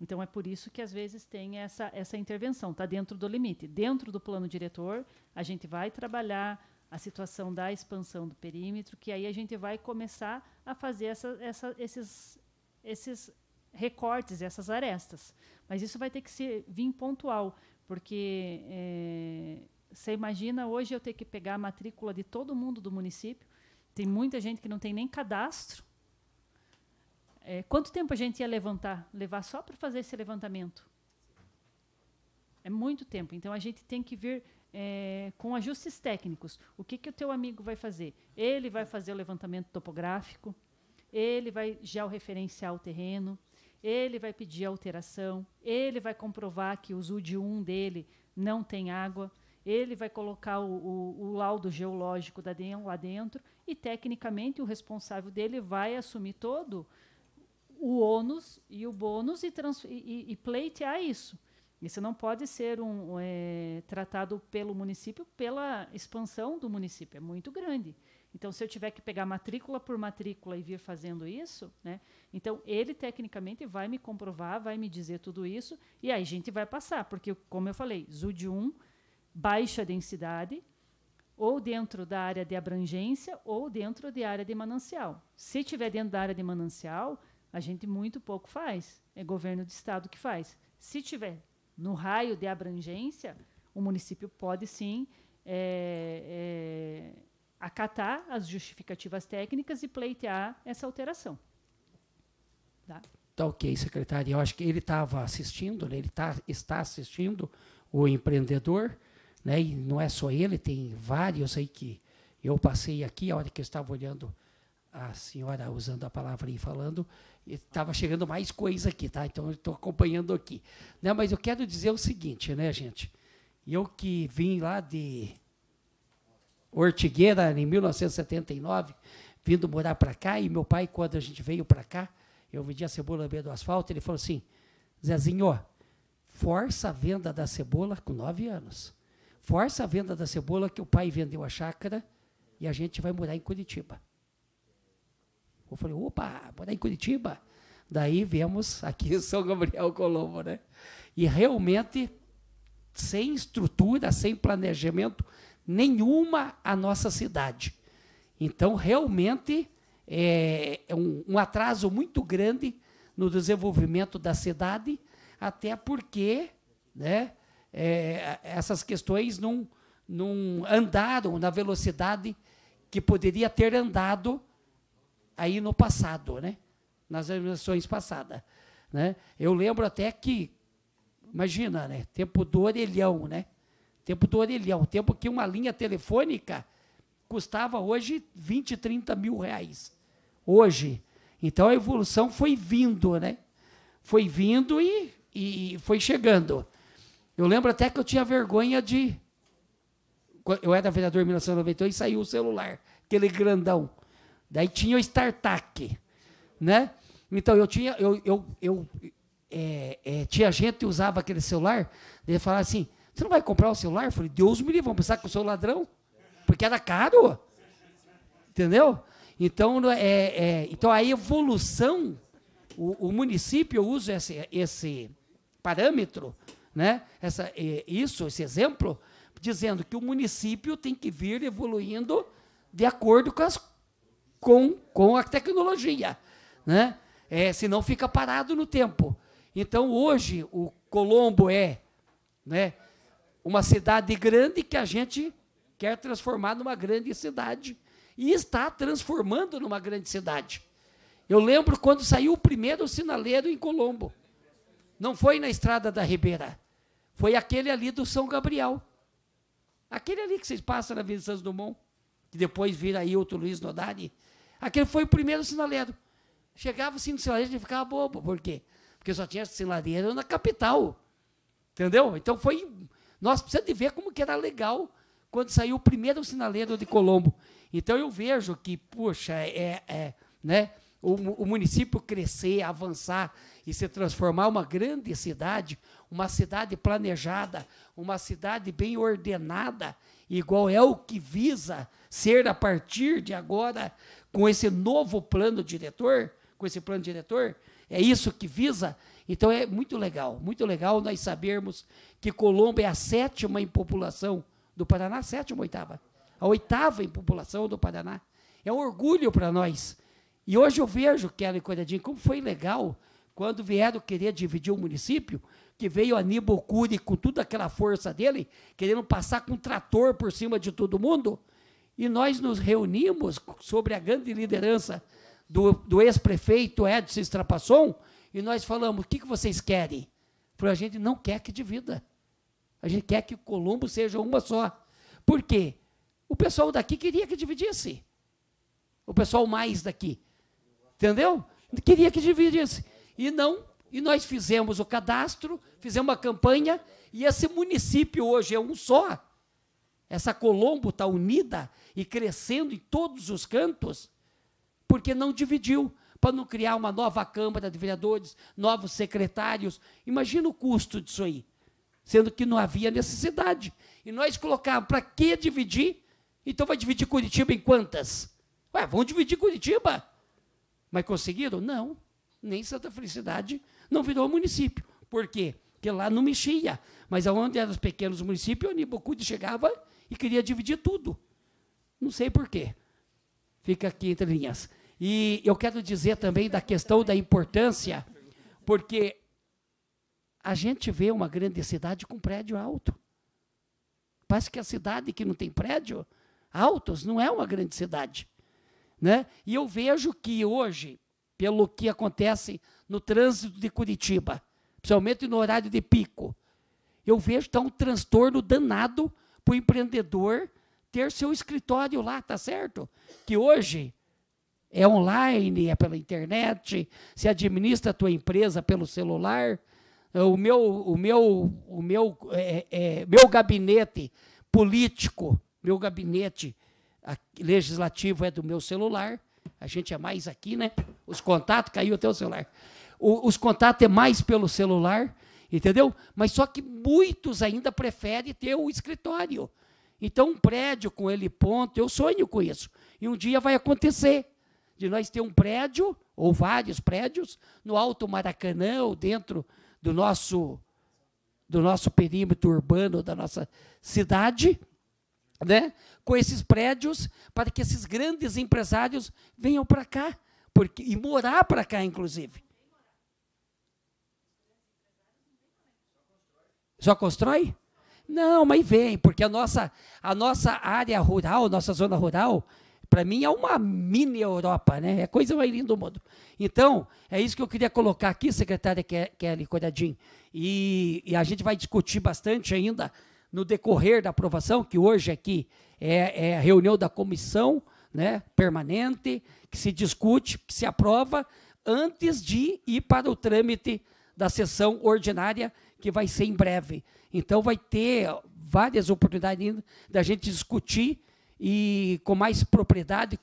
B: Então, é por isso que, às vezes, tem essa, essa intervenção. Está dentro do limite. Dentro do plano diretor, a gente vai trabalhar a situação da expansão do perímetro, que aí a gente vai começar a fazer essa, essa, esses, esses recortes, essas arestas. Mas isso vai ter que ser, vir pontual, porque é, você imagina hoje eu ter que pegar a matrícula de todo mundo do município, tem muita gente que não tem nem cadastro. É, quanto tempo a gente ia levantar, levar só para fazer esse levantamento? É muito tempo. Então a gente tem que vir é, com ajustes técnicos. O que, que o teu amigo vai fazer? Ele vai fazer o levantamento topográfico, ele vai georreferenciar o terreno, ele vai pedir alteração, ele vai comprovar que o ZUD 1 dele não tem água, ele vai colocar o, o, o laudo geológico da DEM lá dentro e, tecnicamente, o responsável dele vai assumir todo o ônus e o bônus e, e, e pleitear isso. Isso não pode ser um, é, tratado pelo município pela expansão do município, é muito grande. Então, se eu tiver que pegar matrícula por matrícula e vir fazendo isso, né? Então, ele tecnicamente vai me comprovar, vai me dizer tudo isso, e aí a gente vai passar, porque, como eu falei, ZUD 1, baixa densidade, ou dentro da área de abrangência, ou dentro da área de manancial. Se tiver dentro da área de manancial, a gente muito pouco faz. É governo de estado que faz. Se tiver no raio de abrangência, o município pode sim. É, é, acatar as justificativas técnicas e pleitear essa alteração. Tá?
G: Tá ok, secretário. Eu acho que ele estava assistindo, né? ele tá, está assistindo o empreendedor, né? e não é só ele, tem vários aí que eu passei aqui, a hora que eu estava olhando a senhora usando a palavra e falando, estava chegando mais coisa aqui, tá? então eu estou acompanhando aqui. Né? Mas eu quero dizer o seguinte, né, gente? Eu que vim lá de Ortigueira em 1979, vindo morar para cá, e meu pai, quando a gente veio para cá, eu vendia cebola no do asfalto, ele falou assim, Zezinho, força a venda da cebola com nove anos. Força a venda da cebola que o pai vendeu a chácara e a gente vai morar em Curitiba. Eu falei, opa, morar em Curitiba. Daí vemos aqui em São Gabriel Colombo, né? E realmente, sem estrutura, sem planejamento, nenhuma à nossa cidade. Então, realmente, é, é um, atraso muito grande no desenvolvimento da cidade, até porque né, é, essas questões não, não andaram na velocidade que poderia ter andado aí no passado, né, nas eleições passadas. Né? Eu lembro até que, imagina, né, tempo do orelhão, né? tempo do orelhão, tempo que uma linha telefônica custava hoje 20, 30 mil reais. Hoje. Então a evolução foi vindo, né? Foi vindo e, e foi chegando. Eu lembro até que eu tinha vergonha de. Eu era vereador em 1992 e saiu o celular, aquele grandão. Daí tinha o StarTAC, né? Então eu tinha. Eu, eu, eu, é, é, tinha gente que usava aquele celular, ele falava assim você não vai comprar o celular? Eu falei, Deus me livre, vão pensar que eu sou ladrão. Porque era caro. Entendeu? Então, é, é, é então a evolução, o, o município uso esse, esse parâmetro, né? Essa, isso, esse exemplo, dizendo que o município tem que vir evoluindo de acordo com, as, com, com a tecnologia. Né? É, senão fica parado no tempo. Então, hoje, o Colombo é né, uma cidade grande que a gente quer transformar numa grande cidade e está transformando numa grande cidade. Eu lembro quando saiu o primeiro sinaleiro em Colombo. Não foi na Estrada da Ribeira, foi aquele ali do São Gabriel. Aquele ali que vocês passam na Santos Dumont, que depois vira aí outro Luiz Nodari. Aquele foi o primeiro sinaleiro. Chegava assim no sinaleiro e ficava bobo. Por quê? Porque só tinha sinaleiro na capital. Entendeu? Então foi nós precisamos de ver como que era legal quando saiu o primeiro sinaleiro de Colombo. Então eu vejo que, puxa, é, é né, o, o, município crescer, avançar e se transformar uma grande cidade, uma cidade planejada, uma cidade bem ordenada, igual é o que visa ser a partir de agora com esse novo plano diretor, com esse plano diretor, é isso que visa então é muito legal, muito legal nós sabermos que Colombo é a sétima em população do Paraná, sétima ou oitava? A oitava em população do Paraná. É um orgulho para nós. E hoje eu vejo, Kelly Coradinho, como foi legal quando vieram querer dividir o município, que veio Aníbal Cury com toda aquela força dele, querendo passar com um trator por cima de todo mundo. E nós nos reunimos sobre a grande liderança do, do ex-prefeito Edson Strapasson, e nós falamos: o que, que vocês querem? Porque a gente não quer que divida. A gente quer que Colombo seja uma só. Por quê? O pessoal daqui queria que dividisse. O pessoal mais daqui. Entendeu? Queria que dividisse. E não, e nós fizemos o cadastro, fizemos uma campanha, e esse município hoje é um só. Essa Colombo está unida e crescendo em todos os cantos, porque não dividiu para não criar uma nova Câmara de Vereadores, novos secretários. Imagina o custo disso aí, sendo que não havia necessidade. E nós colocávamos, para que dividir? Então vai dividir Curitiba em quantas? Ué, vão dividir Curitiba. Mas conseguiram? Não. Nem Santa Felicidade não virou município. Por quê? Porque lá não mexia. Mas aonde eram os pequenos municípios, o Anibocude chegava e queria dividir tudo. Não sei por quê. Fica aqui entre linhas. E eu quero dizer também da questão da importância, porque a gente vê uma grande cidade com prédio alto. Parece que a cidade que não tem prédio altos não é uma grande cidade. Né? E eu vejo que hoje, pelo que acontece no trânsito de Curitiba, principalmente no horário de pico, eu vejo que está um transtorno danado para o empreendedor ter seu escritório lá, tá certo? Que hoje é online, é pela internet, se administra a tua empresa pelo celular. O meu, o meu, o meu, é, é, meu gabinete político, meu gabinete legislativo é do meu celular. A gente é mais aqui, né? Os contatos caiu até o celular. O, os contatos é mais pelo celular, entendeu? Mas só que muitos ainda preferem ter o escritório. Então, um prédio com ele ponto, eu sonho com isso. E um dia vai acontecer de nós ter um prédio, ou vários prédios, no Alto Maracanã, ou dentro do nosso, do nosso perímetro urbano, da nossa cidade, né? com esses prédios, para que esses grandes empresários venham para cá, porque, e morar para cá, inclusive. Só constrói? Não, mas vem, porque a nossa, a nossa área rural, nossa zona rural, para mim é uma mini Europa, né? É a coisa mais linda do mundo. Então, é isso que eu queria colocar aqui, secretária Kelly Coradim. E, e a gente vai discutir bastante ainda no decorrer da aprovação, que hoje aqui é, é a reunião da comissão né, permanente, que se discute, que se aprova, antes de ir para o trâmite da sessão ordinária, que vai ser em breve. Então, vai ter várias oportunidades ainda da gente discutir e com mais propriedade.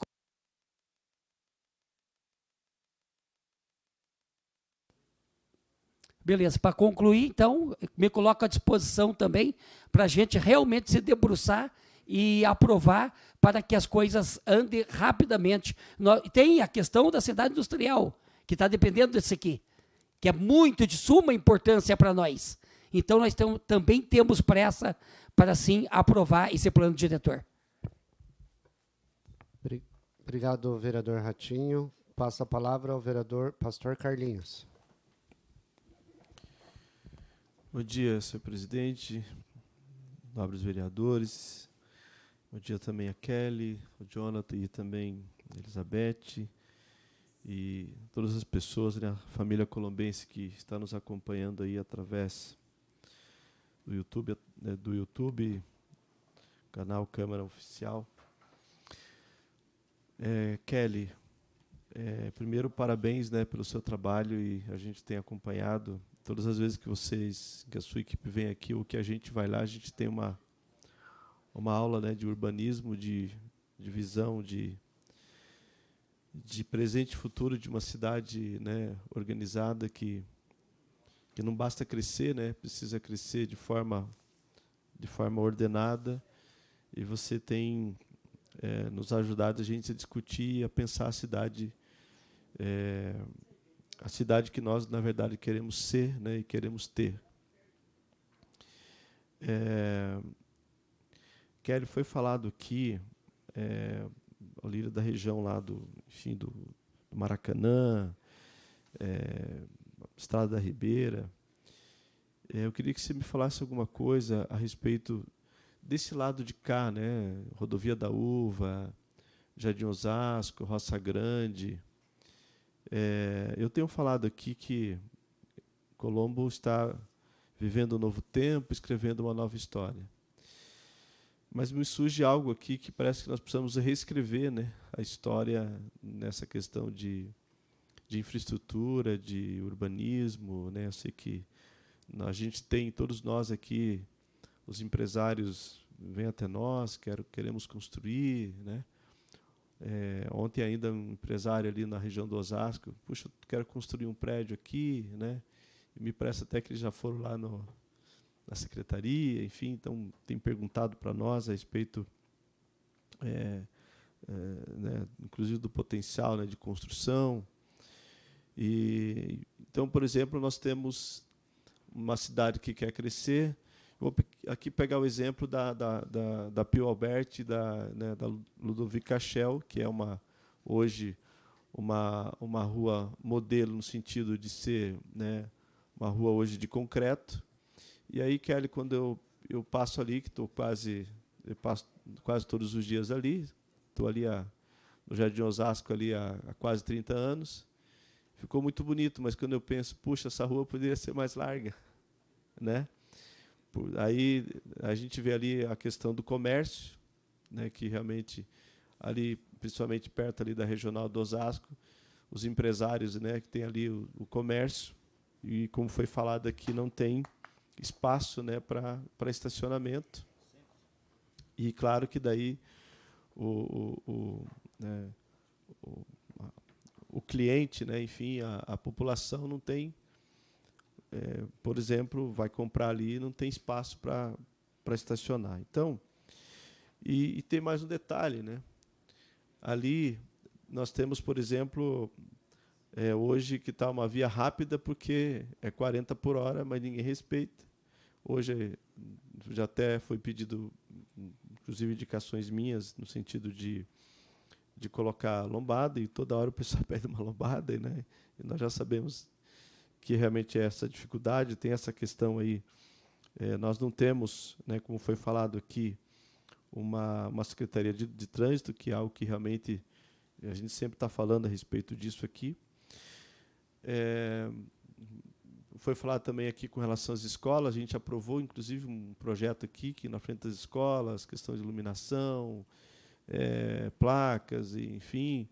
G: Beleza, para concluir, então, me coloco à disposição também para a gente realmente se debruçar e aprovar para que as coisas andem rapidamente. Tem a questão da cidade industrial, que está dependendo desse aqui, que é muito de suma importância para nós. Então, nós tam também temos pressa para, sim, aprovar esse plano diretor.
A: Obrigado, vereador Ratinho. Passa a palavra ao vereador Pastor Carlinhos.
H: Bom dia, senhor presidente, nobres vereadores. Bom dia também a Kelly, o Jonathan e também a Elizabeth e todas as pessoas, né, a família colombense que está nos acompanhando aí através do YouTube, né? do YouTube, canal Câmara Oficial. É, Kelly, é, primeiro parabéns né, pelo seu trabalho e a gente tem acompanhado todas as vezes que vocês, que a sua equipe vem aqui ou que a gente vai lá, a gente tem uma uma aula né, de urbanismo, de, de visão, de de presente e futuro de uma cidade né, organizada que que não basta crescer, né, precisa crescer de forma de forma ordenada e você tem é, nos ajudado a gente a discutir, a pensar a cidade, é, a cidade que nós na verdade queremos ser, né, e queremos ter. É, Kelly foi falado aqui, é, o líder da região lá do, enfim, do, do Maracanã, é, Estrada da Ribeira. É, eu queria que você me falasse alguma coisa a respeito desse lado de cá, né? Rodovia da Uva, Jardim Osasco, Roça Grande. É, eu tenho falado aqui que Colombo está vivendo um novo tempo, escrevendo uma nova história. Mas me surge algo aqui que parece que nós precisamos reescrever né, a história nessa questão de, de infraestrutura, de urbanismo. Né? Eu sei que a gente tem, todos nós aqui, os empresários vêm até nós, quero, queremos construir, né? É, ontem ainda um empresário ali na região do Osasco, puxa, quero construir um prédio aqui, né? E me parece até que eles já foram lá no, na secretaria, enfim, então tem perguntado para nós a respeito, é, é, né, inclusive do potencial né, de construção. E então, por exemplo, nós temos uma cidade que quer crescer, Vou aqui pegar o exemplo da, da, da, da Pio Alberti, da, né, da Ludovica Schell, que é uma hoje uma, uma rua modelo no sentido de ser né, uma rua hoje de concreto. E aí, Kelly, quando eu, eu passo ali, que estou quase eu passo quase todos os dias ali, estou ali a, no Jardim Osasco ali há, há quase 30 anos, ficou muito bonito, mas quando eu penso, puxa, essa rua poderia ser mais larga, *laughs* né? aí a gente vê ali a questão do comércio, né, que realmente ali, principalmente perto ali da regional do Osasco, os empresários, né, que tem ali o, o comércio e como foi falado aqui não tem espaço, né, para para estacionamento. E claro que daí o, o, o, né, o, o cliente, né, enfim, a, a população não tem é, por exemplo, vai comprar ali e não tem espaço para estacionar. Então, e, e, tem mais um detalhe, né? Ali nós temos, por exemplo, é, hoje que está uma via rápida porque é 40 por hora, mas ninguém respeita. Hoje já até foi pedido, inclusive, indicações minhas no sentido de de colocar lombada e toda hora o pessoal *laughs* pede uma lombada, né? E nós já sabemos que realmente é essa dificuldade, tem essa questão aí. É, nós não temos, né, como foi falado aqui, uma, uma secretaria de, de trânsito, que é algo que realmente a gente sempre está falando a respeito disso aqui. É, foi falado também aqui com relação às escolas, a gente aprovou inclusive um projeto aqui que na frente das escolas, questão de iluminação, é, placas, enfim.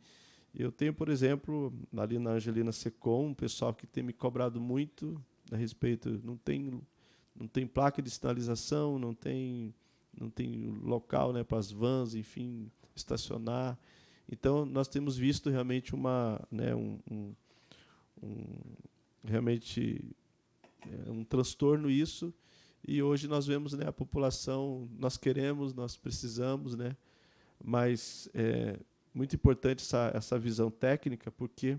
H: Eu tenho, por exemplo, ali na Angelina Secom, um pessoal que tem me cobrado muito a respeito, não tem não tem placa de sinalização, não tem não tem local, né, para as vans, enfim, estacionar. Então nós temos visto realmente uma, né, um, um, um realmente é, um transtorno isso. E hoje nós vemos, né, a população, nós queremos, nós precisamos, né, mas é, muito importante essa, essa visão técnica, porque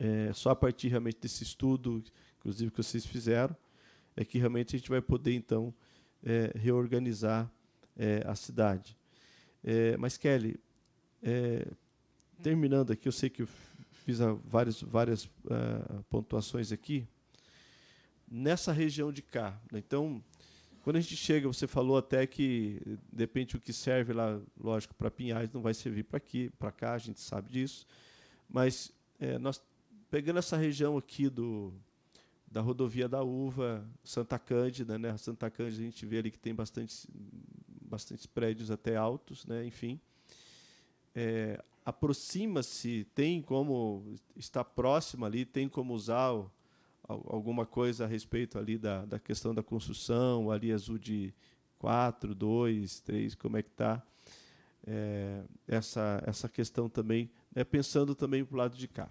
H: é, só a partir realmente desse estudo, inclusive que vocês fizeram, é que realmente a gente vai poder então é, reorganizar é, a cidade. É, mas Kelly, é, terminando aqui, eu sei que eu fiz ah, várias várias uh, pontuações aqui nessa região de cá. Né, então quando a gente chega, você falou até que, depende o que serve lá, lógico, para Pinhais não vai servir para aqui, para cá, a gente sabe disso. Mas é, nós, pegando essa região aqui do, da rodovia da Uva, Santa Cândida, né? Santa Cândida a gente vê ali que tem bastante, bastante prédios até altos, né? Enfim, é, aproxima-se, tem como está próxima ali, tem como usar o, alguma coisa a respeito ali da, da questão da construção, ali é azul de 4, 2, 3, como é que está é, essa, essa questão também, né, pensando também para o lado de cá.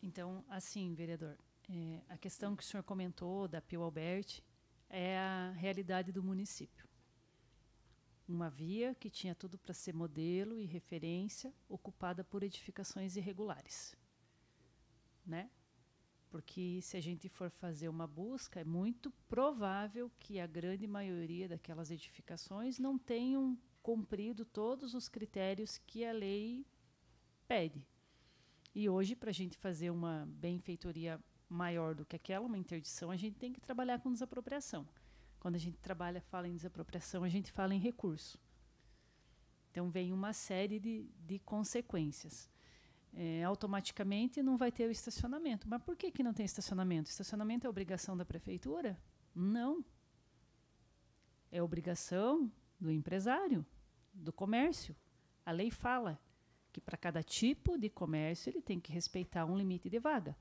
B: Então, assim, vereador, é, a questão que o senhor comentou da Pio Alberti é a realidade do município. Uma via que tinha tudo para ser modelo e referência, ocupada por edificações irregulares. Né? Porque se a gente for fazer uma busca, é muito provável que a grande maioria daquelas edificações não tenham cumprido todos os critérios que a lei pede. E hoje, para a gente fazer uma benfeitoria maior do que aquela, uma interdição, a gente tem que trabalhar com desapropriação. Quando a gente trabalha, fala em desapropriação, a gente fala em recurso. Então, vem uma série de, de consequências é, automaticamente não vai ter o estacionamento. Mas por que, que não tem estacionamento? Estacionamento é obrigação da prefeitura? Não. É obrigação do empresário, do comércio. A lei fala que para cada tipo de comércio ele tem que respeitar um limite de vaga.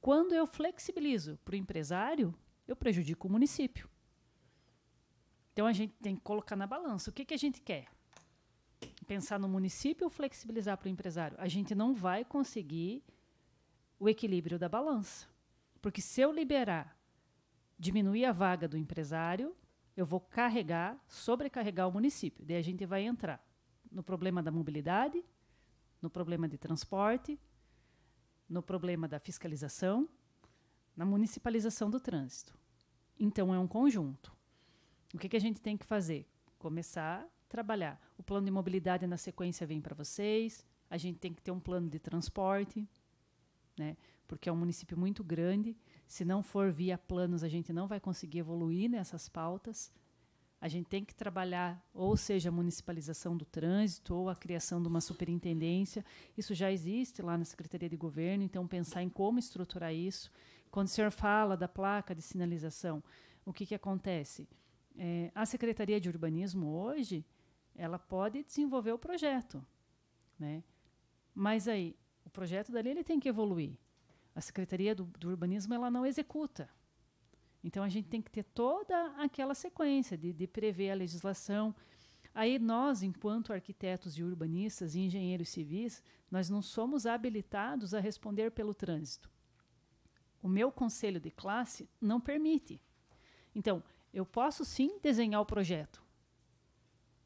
B: Quando eu flexibilizo para o empresário, eu prejudico o município. Então a gente tem que colocar na balança o que, que a gente quer pensar no município ou flexibilizar para o empresário? A gente não vai conseguir o equilíbrio da balança. Porque se eu liberar, diminuir a vaga do empresário, eu vou carregar, sobrecarregar o município. Daí a gente vai entrar no problema da mobilidade, no problema de transporte, no problema da fiscalização, na municipalização do trânsito. Então é um conjunto. O que, que a gente tem que fazer? Começar a trabalhar o plano de mobilidade na sequência vem para vocês. A gente tem que ter um plano de transporte, né? Porque é um município muito grande. Se não for via planos, a gente não vai conseguir evoluir nessas pautas. A gente tem que trabalhar, ou seja, a municipalização do trânsito, ou a criação de uma superintendência. Isso já existe lá na Secretaria de Governo, então pensar em como estruturar isso. Quando o senhor fala da placa de sinalização, o que, que acontece? É, a Secretaria de Urbanismo hoje ela pode desenvolver o projeto, né? Mas aí, o projeto dali ele tem que evoluir. A Secretaria do, do Urbanismo ela não executa. Então a gente tem que ter toda aquela sequência de, de prever a legislação. Aí nós, enquanto arquitetos e urbanistas e engenheiros civis, nós não somos habilitados a responder pelo trânsito. O meu conselho de classe não permite. Então, eu posso sim desenhar o projeto,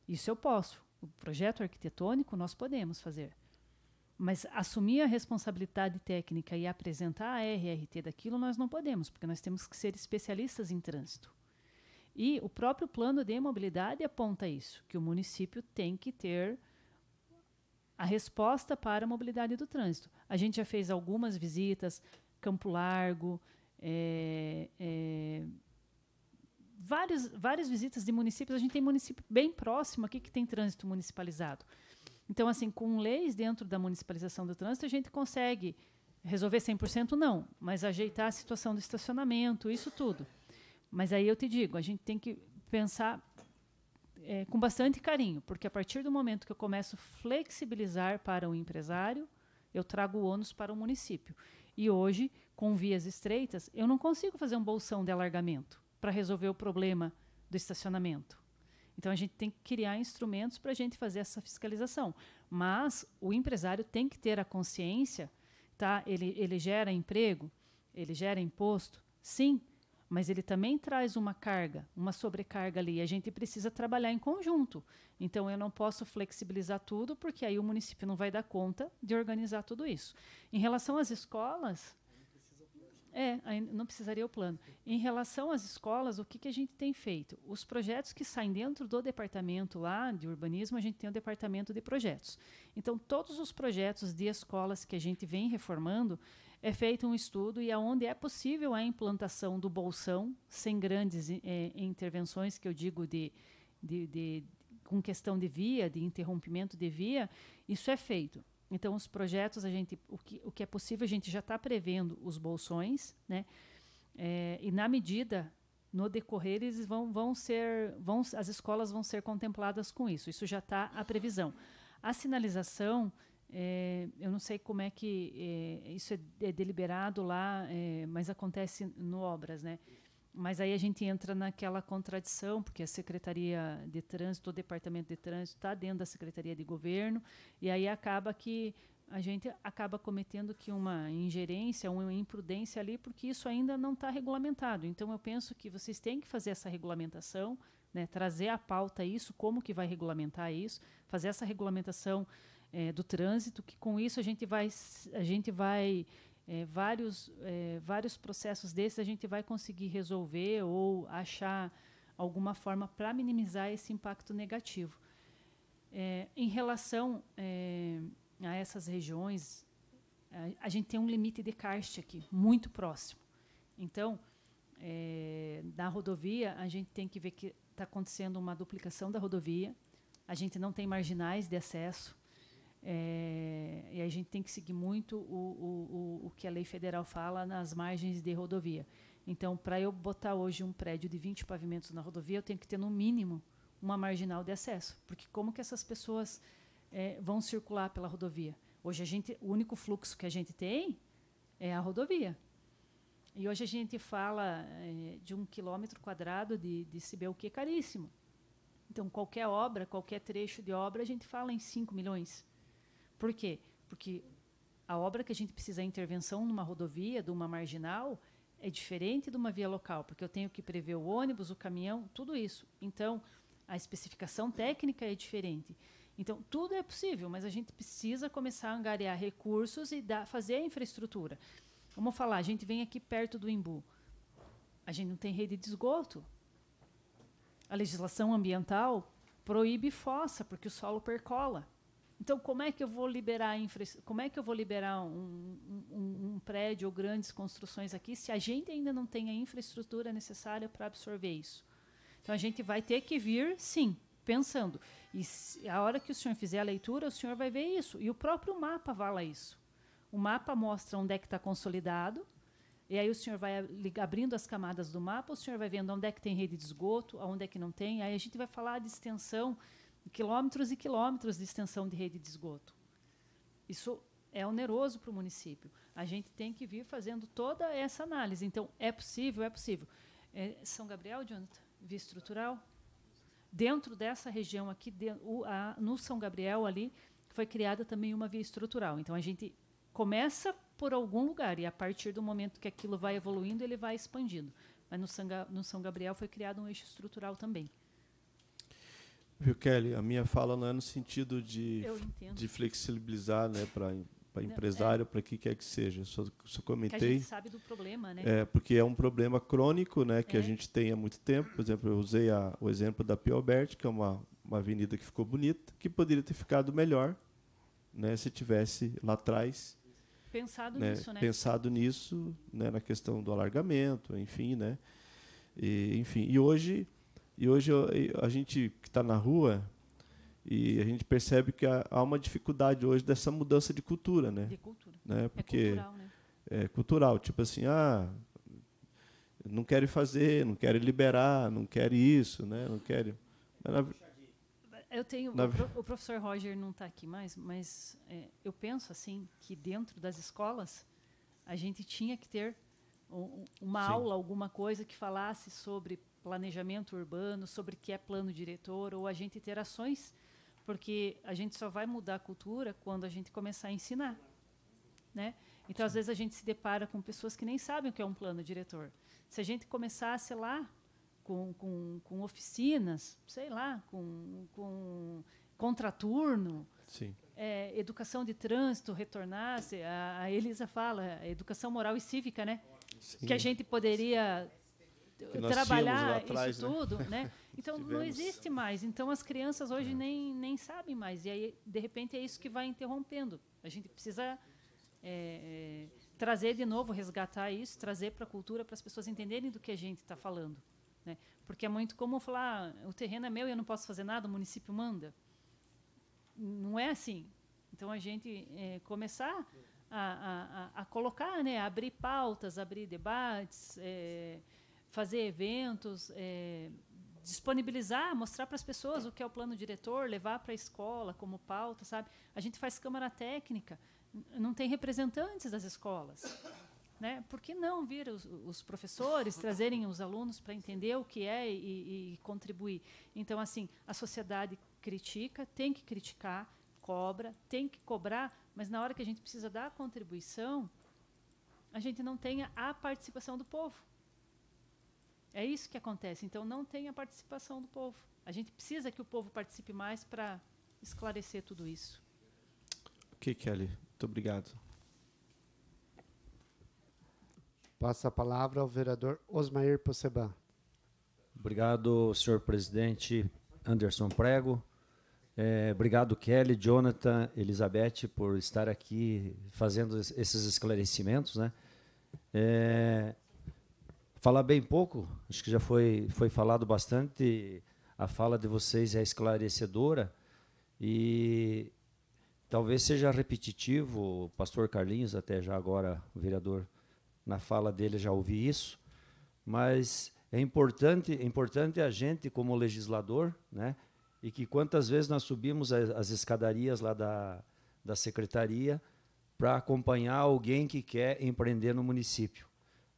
B: isso eu posso. O projeto arquitetônico nós podemos fazer. Mas assumir a responsabilidade técnica e apresentar a RRT daquilo nós não podemos, porque nós temos que ser especialistas em trânsito. E o próprio plano de mobilidade aponta isso, que o município tem que ter a resposta para a mobilidade do trânsito. A gente já fez algumas visitas, Campo Largo, é, é, vários, várias visitas de municípios. A gente tem município bem próximo aqui que tem trânsito municipalizado. Então, assim, com leis dentro da municipalização do trânsito, a gente consegue resolver 100% não, mas ajeitar a situação do estacionamento, isso tudo. Mas aí eu te digo, a gente tem que pensar é, com bastante carinho, porque a partir do momento que eu começo a flexibilizar para o empresário, eu trago o ônus para o município. E hoje, com vias estreitas, eu não consigo fazer um bolsão de alargamento para resolver o problema do estacionamento. Então a gente tem que criar instrumentos para a gente fazer essa fiscalização. Mas o empresário tem que ter a consciência, tá? Ele, ele gera emprego, ele gera imposto, sim, mas ele também traz uma carga, uma sobrecarga ali. E a gente precisa trabalhar em conjunto. Então eu não posso flexibilizar tudo, porque aí o município não vai dar conta de organizar tudo isso. Em relação às escolas, é, não precisaria o plano. Em relação às escolas, o que, que a gente tem feito? Os projetos que saem dentro do departamento lá de urbanismo, a gente tem o departamento de projetos. Então, todos os projetos de escolas que a gente vem reformando, é feito um estudo e aonde é possível a implantação do bolsão, sem grandes é, intervenções, que eu digo de, de, de com questão de via, de interrompimento de via, isso é feito. Então, os projetos, a gente, o, que, o que é possível, a gente já está prevendo os bolsões, né? É, e na medida, no decorrer, eles vão, vão ser. Vão, as escolas vão ser contempladas com isso. Isso já está a previsão. A sinalização, é, eu não sei como é que. É, isso é, é deliberado lá, é, mas acontece no Obras, né? mas aí a gente entra naquela contradição, porque a Secretaria de Trânsito, o Departamento de Trânsito está dentro da Secretaria de Governo, e aí acaba que a gente acaba cometendo que uma ingerência, uma imprudência ali, porque isso ainda não está regulamentado. Então eu penso que vocês têm que fazer essa regulamentação, né, trazer à pauta isso, como que vai regulamentar isso, fazer essa regulamentação é, do trânsito, que com isso a gente vai, a gente vai é, vários, é, vários processos desses a gente vai conseguir resolver ou achar alguma forma para minimizar esse impacto negativo. É, em relação é, a essas regiões, a, a, gente tem um limite de caixa aqui, muito próximo. Então, na é, rodovia, a gente tem que ver que está acontecendo uma duplicação da rodovia, a gente não tem marginais de acesso, é, e a gente tem que seguir muito o, o, o, o que a lei federal fala nas margens de rodovia. Então, para eu botar hoje um prédio de 20 pavimentos na rodovia, eu tenho que ter, no mínimo, uma marginal de acesso. Porque como que essas pessoas é, vão circular pela rodovia? Hoje, a gente, o único fluxo que a gente tem é a rodovia. E hoje a gente fala é, de um quilômetro quadrado de, de é caríssimo. Então, qualquer obra, qualquer trecho de obra, a gente fala em 5 milhões. Por quê? Porque a obra que a gente precisa é a intervenção numa rodovia, de uma marginal, é diferente de uma via local, porque eu tenho que prever o ônibus, o caminhão, tudo isso. Então, a especificação técnica é diferente. Então, tudo é possível, mas a gente precisa começar a angariar recursos e dar, fazer a infraestrutura. Vamos falar, a gente vem aqui perto do Imbu. A gente não tem rede de esgoto. A legislação ambiental proíbe fossa, porque o solo percola. Então, como é que eu vou liberar infra... como é que eu vou liberar um, um, um, prédio ou grandes construções aqui se a gente ainda não tem a infraestrutura necessária para absorver isso? Então, a gente vai ter que vir, sim, pensando. E se, a hora que o senhor fizer a leitura, o senhor vai ver isso. E o próprio mapa vala isso. O mapa mostra onde é que está consolidado. E aí o senhor vai abrindo as camadas do mapa, o senhor vai vendo onde é que tem rede de esgoto, onde é que não tem. Aí a gente vai falar de extensão quilômetros e quilômetros de extensão de rede de esgoto. Isso é oneroso para o município. A gente tem que vir fazendo toda essa análise. Então, é possível, é possível. É São Gabriel, Jonathan, via estrutural? Dentro dessa região aqui, de, o, a, no São Gabriel, ali, foi criada também uma via estrutural. Então, a gente começa por algum lugar e, a partir do momento que aquilo vai evoluindo, ele vai expandindo. Mas no no São Gabriel foi criado um eixo estrutural também.
H: Viu, Kelly, a minha fala não é no sentido de, de flexibilizar né, para é. empresário, é. para que quer que seja. Eu só, só comentei. Que a gente sabe do problema, né? É, porque é um problema crônico né, que é. a gente tem há muito tempo. Por exemplo, eu usei a, o exemplo da Pio Alberti, que é uma, uma avenida que ficou bonita, que poderia ter ficado melhor né, se tivesse lá atrás. Pensado né, nisso, né? Pensado nisso, né, na questão do alargamento, enfim, né? E, enfim, e hoje e hoje a gente que está na rua e a gente percebe que há, uma dificuldade hoje dessa mudança de cultura, né? De cultura. Né? É Porque é cultural, né? É cultural, tipo assim, ah, não querem fazer, não querem liberar, não querem isso, né? Não querem.
B: eu tenho na... o professor Roger não está aqui mais, mas é, eu penso assim que dentro das escolas a gente tinha que ter uma Sim. aula, alguma coisa que falasse sobre planejamento urbano, sobre o que é plano diretor, ou a gente ter ações, porque a gente só vai mudar a cultura quando a gente começar a ensinar. Né? Então, às vezes, a gente se depara com pessoas que nem sabem o que é um plano diretor. Se a gente começasse lá com, com, com oficinas, sei lá, com, com contraturno, é, educação de trânsito retornasse, a, a Elisa fala, educação moral e cívica, né? Sim. Que a gente poderia trabalhar atrás, isso né? tudo, né? *laughs* Então Tivemos. não existe mais. Então as crianças hoje é. nem, nem sabem mais. E aí, de repente, é isso que vai interrompendo. A gente precisa é, é, trazer de novo, resgatar isso, trazer para a cultura, para as pessoas entenderem do que a gente está falando. Né? Porque é muito comum falar: ah, o terreno é meu e eu não posso fazer nada, o município manda. Não é assim. Então a gente é, começar a, a, a, colocar, né, a abrir pautas, abrir debates, é, fazer eventos, é, disponibilizar, mostrar para as pessoas o que é o plano diretor, levar para a escola como pauta, sabe? A gente faz câmara técnica, não tem representantes das escolas. Né? Por que não vir os, os professores trazerem os alunos para entender o que é e, e contribuir? Então, assim, a sociedade critica, tem que criticar, cobra, tem que cobrar, mas na hora que a gente precisa dar a contribuição, a gente não tenha a participação do povo. É isso que acontece. Então não tem a participação do povo. A gente precisa que o povo participe mais para esclarecer tudo isso.
H: Ok,
I: Kelly. Muito obrigado.
A: Passa a palavra ao vereador Osmair Posseban.
I: Obrigado, senhor presidente Anderson Prego. É, obrigado, Kelly, Jonathan, Elizabeth, por estar aqui fazendo esses esclarecimentos. Né? É, falar bem pouco, acho que já foi, foi falado bastante, a fala de vocês é esclarecedora e talvez seja repetitivo, o pastor Carlinhos, até já agora, o vereador, na fala dele já ouvi isso, mas é importante, é importante a gente, como legislador, né, e que quantas vezes nós subimos as, as escadarias lá da, da secretaria para acompanhar alguém que quer empreender no município.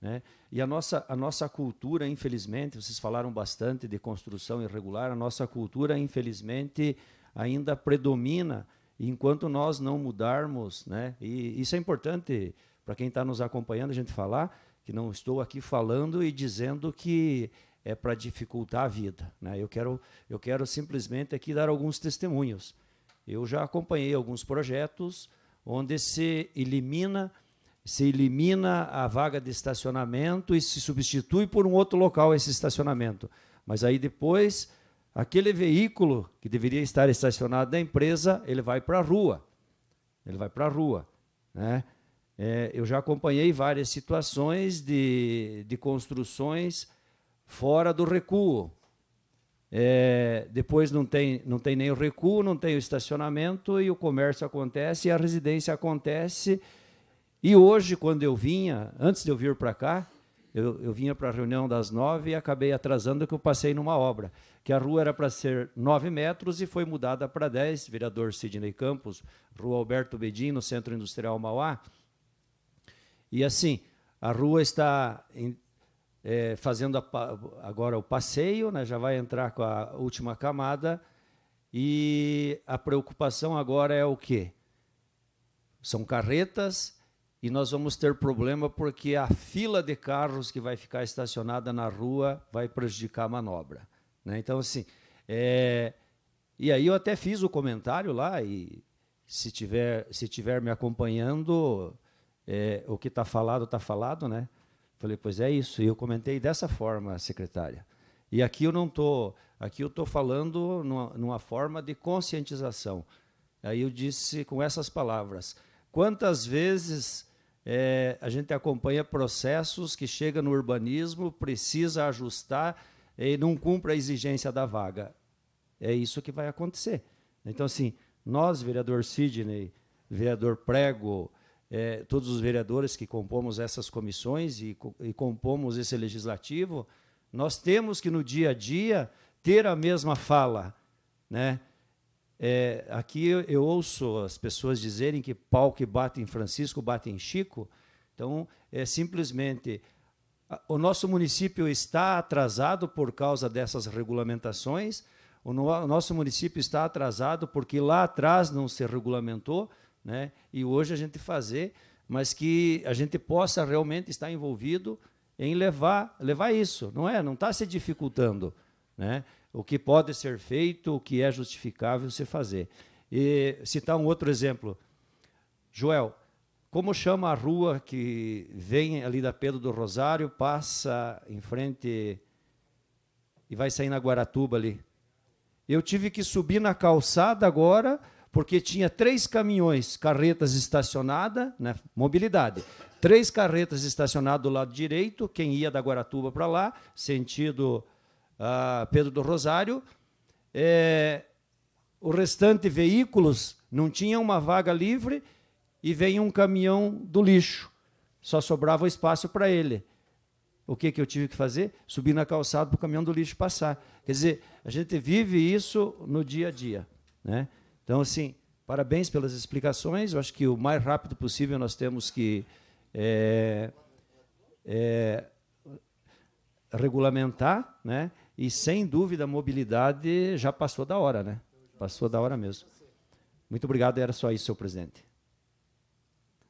I: Né? E a nossa, a nossa cultura, infelizmente, vocês falaram bastante de construção irregular, a nossa cultura, infelizmente, ainda predomina, enquanto nós não mudarmos, né? e isso é importante para quem está nos acompanhando a gente falar, que não estou aqui falando e dizendo que é para dificultar a vida. Né? Eu, quero, eu quero simplesmente aqui dar alguns testemunhos. Eu já acompanhei alguns projetos onde se elimina se elimina a vaga de estacionamento e se substitui por um outro local esse estacionamento. Mas aí depois, aquele veículo que deveria estar estacionado na empresa, ele vai para a rua. Ele vai para a rua. Né? É, eu já acompanhei várias situações de, de construções fora do recuo. É, depois não tem, não tem nem o recuo, não tem o estacionamento e o comércio acontece e a residência acontece e hoje, quando eu vinha, antes de eu vir para cá, eu, eu vinha para a reunião das nove e acabei atrasando que eu passei numa obra, que a rua era para ser nove metros e foi mudada para dez, vereador Sidney Campos, rua Alberto Bedin, no Centro Industrial Mauá. E assim, a rua está em, é, fazendo a, agora o passeio, né, já vai entrar com a última camada, e a preocupação agora é o quê? São carretas e nós vamos ter problema porque a fila de carros que vai ficar estacionada na rua vai prejudicar a manobra. Né? Então, assim, é... e aí eu até fiz o comentário lá, e se tiver, se tiver me acompanhando, é, o que está falado, está falado, né? Falei, pois é isso. E eu comentei dessa forma, secretária. E aqui eu não estou, aqui eu tô falando numa, numa forma de conscientização. Aí eu disse com essas palavras, quantas vezes é, a gente acompanha processos que chegam no urbanismo, precisa ajustar e não cumpre a exigência da vaga. É isso que vai acontecer. Então, assim, nós, vereador Sidney, vereador Prego, é, todos os vereadores que compomos essas comissões e, e compomos esse legislativo, nós temos que, no dia a dia, ter a mesma fala, né? É, aqui eu, eu, ouço as pessoas dizerem que pau que bate em Francisco bate em Chico. Então, é simplesmente a, o nosso município está atrasado por causa dessas regulamentações. O, no, o nosso município está atrasado porque lá atrás não se regulamentou, né? E hoje a gente fazer, mas que a gente possa realmente estar envolvido em levar levar isso, não é? Não está se dificultando, né? o que pode ser feito, o que é justificável se fazer. E citar um outro exemplo. Joel, como chama a rua que vem ali da Pedro do Rosário, passa em frente e vai sair na Guaratuba ali? Eu tive que subir na calçada agora, porque tinha três caminhões, carretas estacionadas, né, mobilidade. Três carretas estacionadas do lado direito, quem ia da Guaratuba para lá, sentido Pedro do Rosário. É, o restante veículos não tinha uma vaga livre e veio um caminhão do lixo. Só sobrava espaço para ele. O que, que eu tive que fazer? Subir na calçada para o caminhão do lixo passar. Quer dizer, a gente vive isso no dia a dia. Né? Então, assim, parabéns pelas explicações. Eu acho que o mais rápido possível nós temos que é, é, regulamentar, né? E sem dúvida, a mobilidade já passou da hora, né? Passou da hora mesmo. Muito obrigado, era só isso, seu presidente.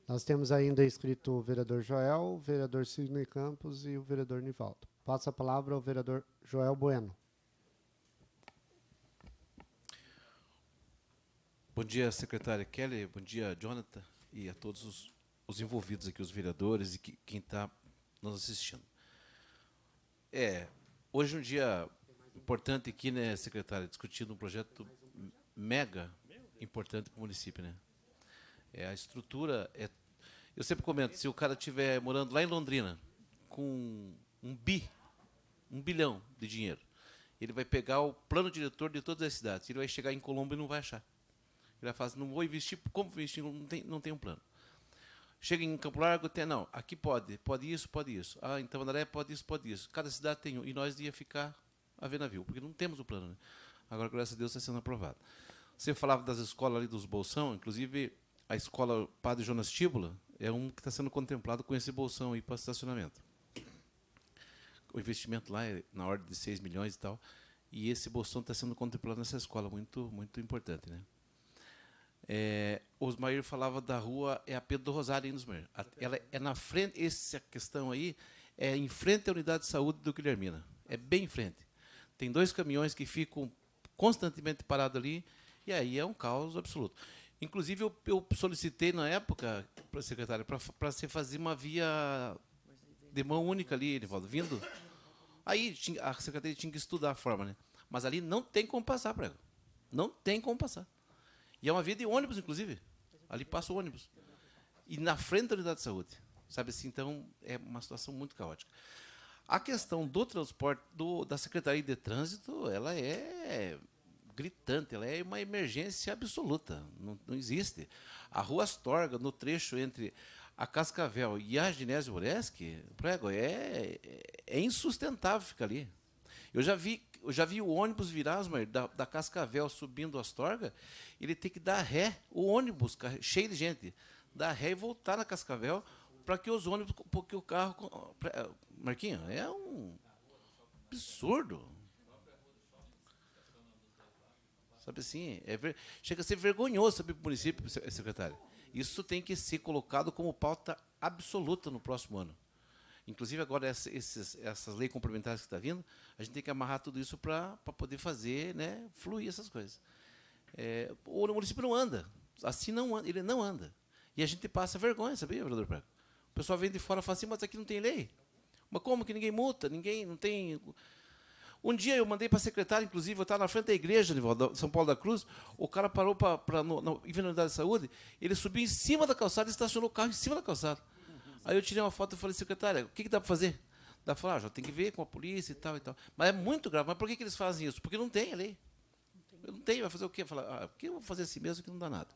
A: Nós temos ainda inscrito o vereador Joel, o vereador Sidney Campos e o vereador Nivaldo. Passa a palavra ao vereador Joel Bueno.
J: Bom dia, secretária Kelly, bom dia, Jonathan, e a todos os, os envolvidos aqui, os vereadores e que, quem está nos assistindo. É, Hoje é um dia importante aqui, né, secretária, discutindo um projeto mega importante para o município, né? É, a estrutura é. Eu sempre comento, se o cara estiver morando lá em Londrina com um bi, um bilhão de dinheiro, ele vai pegar o plano diretor de todas as cidades. Ele vai chegar em Colombo e não vai achar. Ele vai falar assim, não vou investir, como investir? Não tem, não tem um plano. Chega em Campo Largo, tem, não, aqui pode, pode isso, pode isso. Ah, em Tamandaré pode isso, pode isso. Cada cidade tem um. E nós ia ficar a ver navio, porque não temos o plano. Né? Agora, graças a Deus, está sendo aprovado. Você falava das escolas ali dos Bolsão, inclusive a escola Padre Jonas Tíbula é um que está sendo contemplado com esse Bolsão aí para estacionamento. O investimento lá é na ordem de 6 milhões e tal. E esse Bolsão está sendo contemplado nessa escola, muito, muito importante, né? É, Osmair falava da rua é a Pedro do Rosário, hein, Osmair? É ela é na frente, essa questão aí é em frente à unidade de saúde do Guilhermina. É bem em frente. Tem dois caminhões que ficam constantemente parados ali, e aí é um caos absoluto. Inclusive, eu, eu solicitei na época, para a secretária para se fazer uma via de mão única ali, Nivaldo, vindo. Aí a secretaria tinha que estudar a forma, né? Mas ali não tem como passar, prego. Não tem como passar. E é uma via de ônibus, inclusive. Ali passa o ônibus. E na frente da unidade de saúde. Sabe assim, então é uma situação muito caótica. A questão do transporte do, da Secretaria de Trânsito, ela é gritante, ela é uma emergência absoluta, não, não existe. A Rua Astorga, no trecho entre a Cascavel e a Ginésio Uresque, prego, é, é insustentável ficar ali. Eu já vi eu já vi o ônibus virar, Asmar, da, da Cascavel subindo a Astorga, ele tem que dar ré, o ônibus cheio de gente, dar ré e voltar na Cascavel para que os ônibus, porque o carro... Pra, é, Marquinho, é um absurdo. Sabe assim, é ver, chega a ser vergonhoso, saber para o município, secretário. Isso tem que ser colocado como pauta absoluta no próximo ano. Inclusive, agora, essas leis complementares que estão tá vindo, a gente tem que amarrar tudo isso para poder fazer, né, fluir essas coisas. É, o município não anda. Assim não anda, ele não anda. E a gente passa vergonha, sabia, vereador Preco? O pessoal vem de fora e fala assim, mas aqui não tem lei. Mas como que ninguém multa? Ninguém, não tem... Um dia eu mandei para a secretária, inclusive, eu estava na frente da igreja de São Paulo da Cruz, o cara parou para, para no, na Unidade de Saúde, ele subiu em cima da calçada e estacionou o carro em cima da calçada. Aí eu tirei uma foto e falei, secretária, o que, que dá para fazer? Dá para falar, ah, já tem que ver com a polícia e tal e tal. Mas é muito grave. Mas por que, que eles fazem isso? Porque não tem a lei. Eu não tenho, vai fazer o quê? Falar, ah, por que eu vou fazer assim mesmo que não dá nada?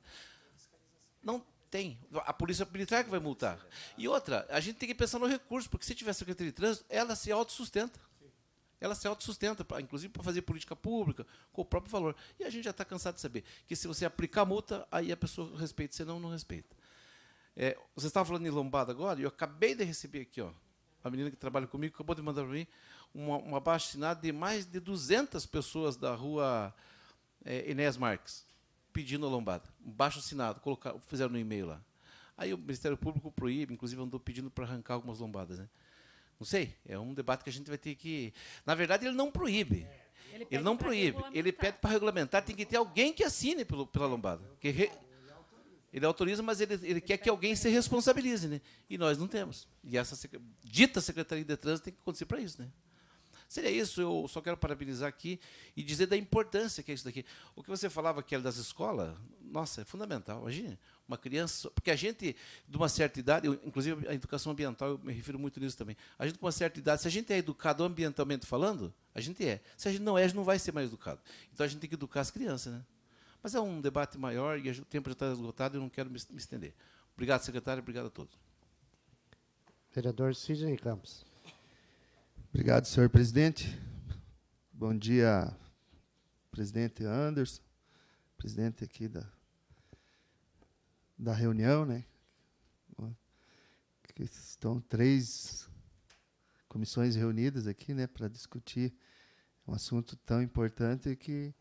J: Não tem. A polícia militar que vai multar. E outra, a gente tem que pensar no recurso, porque se tiver Secretaria de Trânsito, ela se autossustenta. Ela se autossustenta, inclusive para fazer política pública, com o próprio valor. E a gente já está cansado de saber que se você aplicar multa, aí a pessoa respeita, senão não respeita. É, você estava falando em lombada agora, eu acabei de receber aqui, ó, a menina que trabalha comigo acabou de mandar para mim uma, uma baixa assinada de mais de 200 pessoas da rua é, Inés Marques pedindo a lombada. Um baixo assinado, colocar, fizeram no e-mail lá. Aí o Ministério Público proíbe, inclusive andou pedindo para arrancar algumas lombadas. Né? Não sei, é um debate que a gente vai ter que. Na verdade, ele não proíbe. É, ele, ele não proíbe. Ele pede para regulamentar, tem que ter alguém que assine pelo, pela lombada. Que re... Ele autoriza, mas ele, ele quer que alguém se responsabilize, né? E nós não temos. E essa dita Secretaria de Trânsito tem que acontecer para isso, né? Seria isso, eu só quero parabenizar aqui e dizer da importância que é isso daqui. O que você falava que era das escolas, nossa, é fundamental. Imagina, uma criança. Porque a gente, de uma certa idade, inclusive a educação ambiental, eu me refiro muito nisso também. A gente, com uma certa idade, se a gente é educado ambientalmente falando, a gente é. Se a gente não é, a gente não vai ser mais educado. Então a gente tem que educar as crianças, né? Mas é um debate maior e o tempo já está esgotado e eu não quero me estender. Obrigado, secretário, obrigado a todos.
A: Vereador Sidney Campos.
K: Obrigado, senhor presidente. Bom dia, presidente Anderson, presidente aqui da, da reunião, né? estão três comissões reunidas aqui, né, para discutir um assunto tão importante que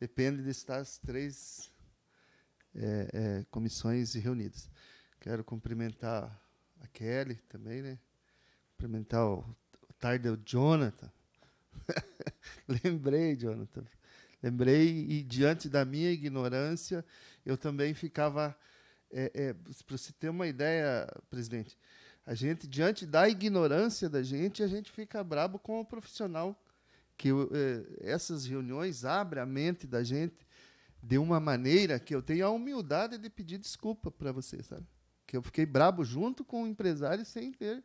K: Depende de estar as três é, é, comissões reunidas. Quero cumprimentar a Kelly também, né? Cumprimentar o, o Jonathan. *laughs* Lembrei, Jonathan. Lembrei, e diante da minha ignorância, eu também ficava. É, é Para você ter uma ideia, presidente, a gente, diante da ignorância da gente, a gente fica brabo com o profissional que eu, eh, essas reuniões abrem a mente da gente de uma maneira que eu tenho a humildade de pedir desculpa para você, sabe? Que eu fiquei brabo junto com o empresário sem ter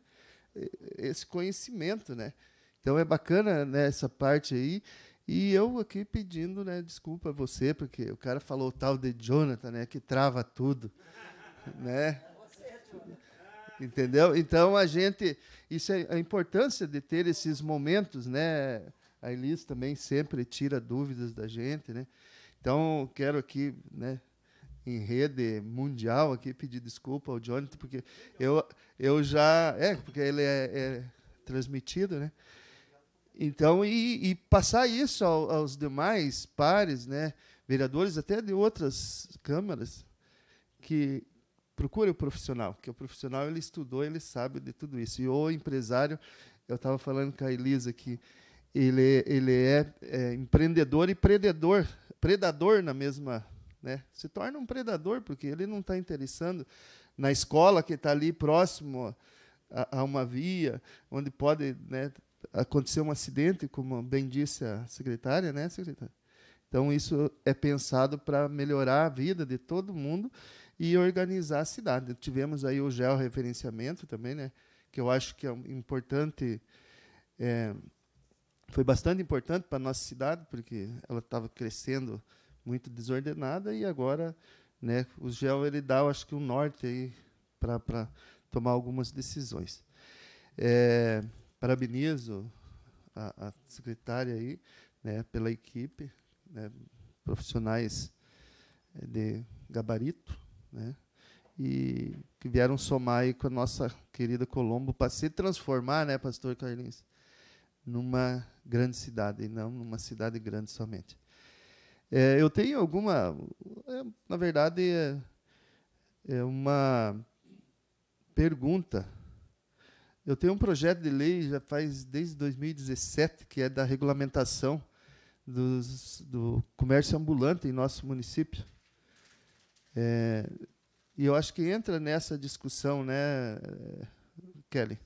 K: eh, esse conhecimento, né? Então é bacana nessa né, parte aí. E eu aqui pedindo, né, desculpa a você, porque o cara falou o tal de Jonathan, né, que trava tudo, *laughs* né? Entendeu? Então a gente, isso é a importância de ter esses momentos, né, a Elis também sempre tira dúvidas da gente, né? Então, quero aqui, né, em rede mundial aqui pedir desculpa ao Jonathan, porque eu, eu já... É, porque ele é, é transmitido, né? Então, e, e passar isso ao, aos demais pares, né, vereadores, até de outras câmaras, que procure o profissional, que o profissional ele estudou, ele sabe de tudo isso. E o empresário, eu estava falando com a Elisa que ele, ele é, é empreendedor e predador, predador na mesma, né? Se torna um predador porque ele não está interessando na escola que está ali próximo a, a, uma via onde pode né, acontecer um acidente, como bem disse a secretária, né, secretária? Então isso é pensado para melhorar a vida de todo mundo e organizar a cidade. Tivemos aí o georreferenciamento também, né? Que eu acho que é um importante é, foi bastante importante para a nossa cidade, porque ela estava crescendo muito desordenada e agora né, o GEL ele dá, eu acho que, um norte para tomar algumas decisões. É, parabenizo a, a, secretária aí, né, pela equipe, né, profissionais eh, de gabarito, né, e que vieram somar aí com a nossa querida Colombo para se transformar, né, pastor Carlinhos, numa grande cidade, e não numa cidade grande somente. É, eu tenho alguma. É, na verdade, é, é uma pergunta. Eu tenho um projeto de lei, já faz desde 2017, que é da regulamentação dos, do comércio ambulante em nosso município. É, e eu acho que entra nessa discussão, né, Kelly?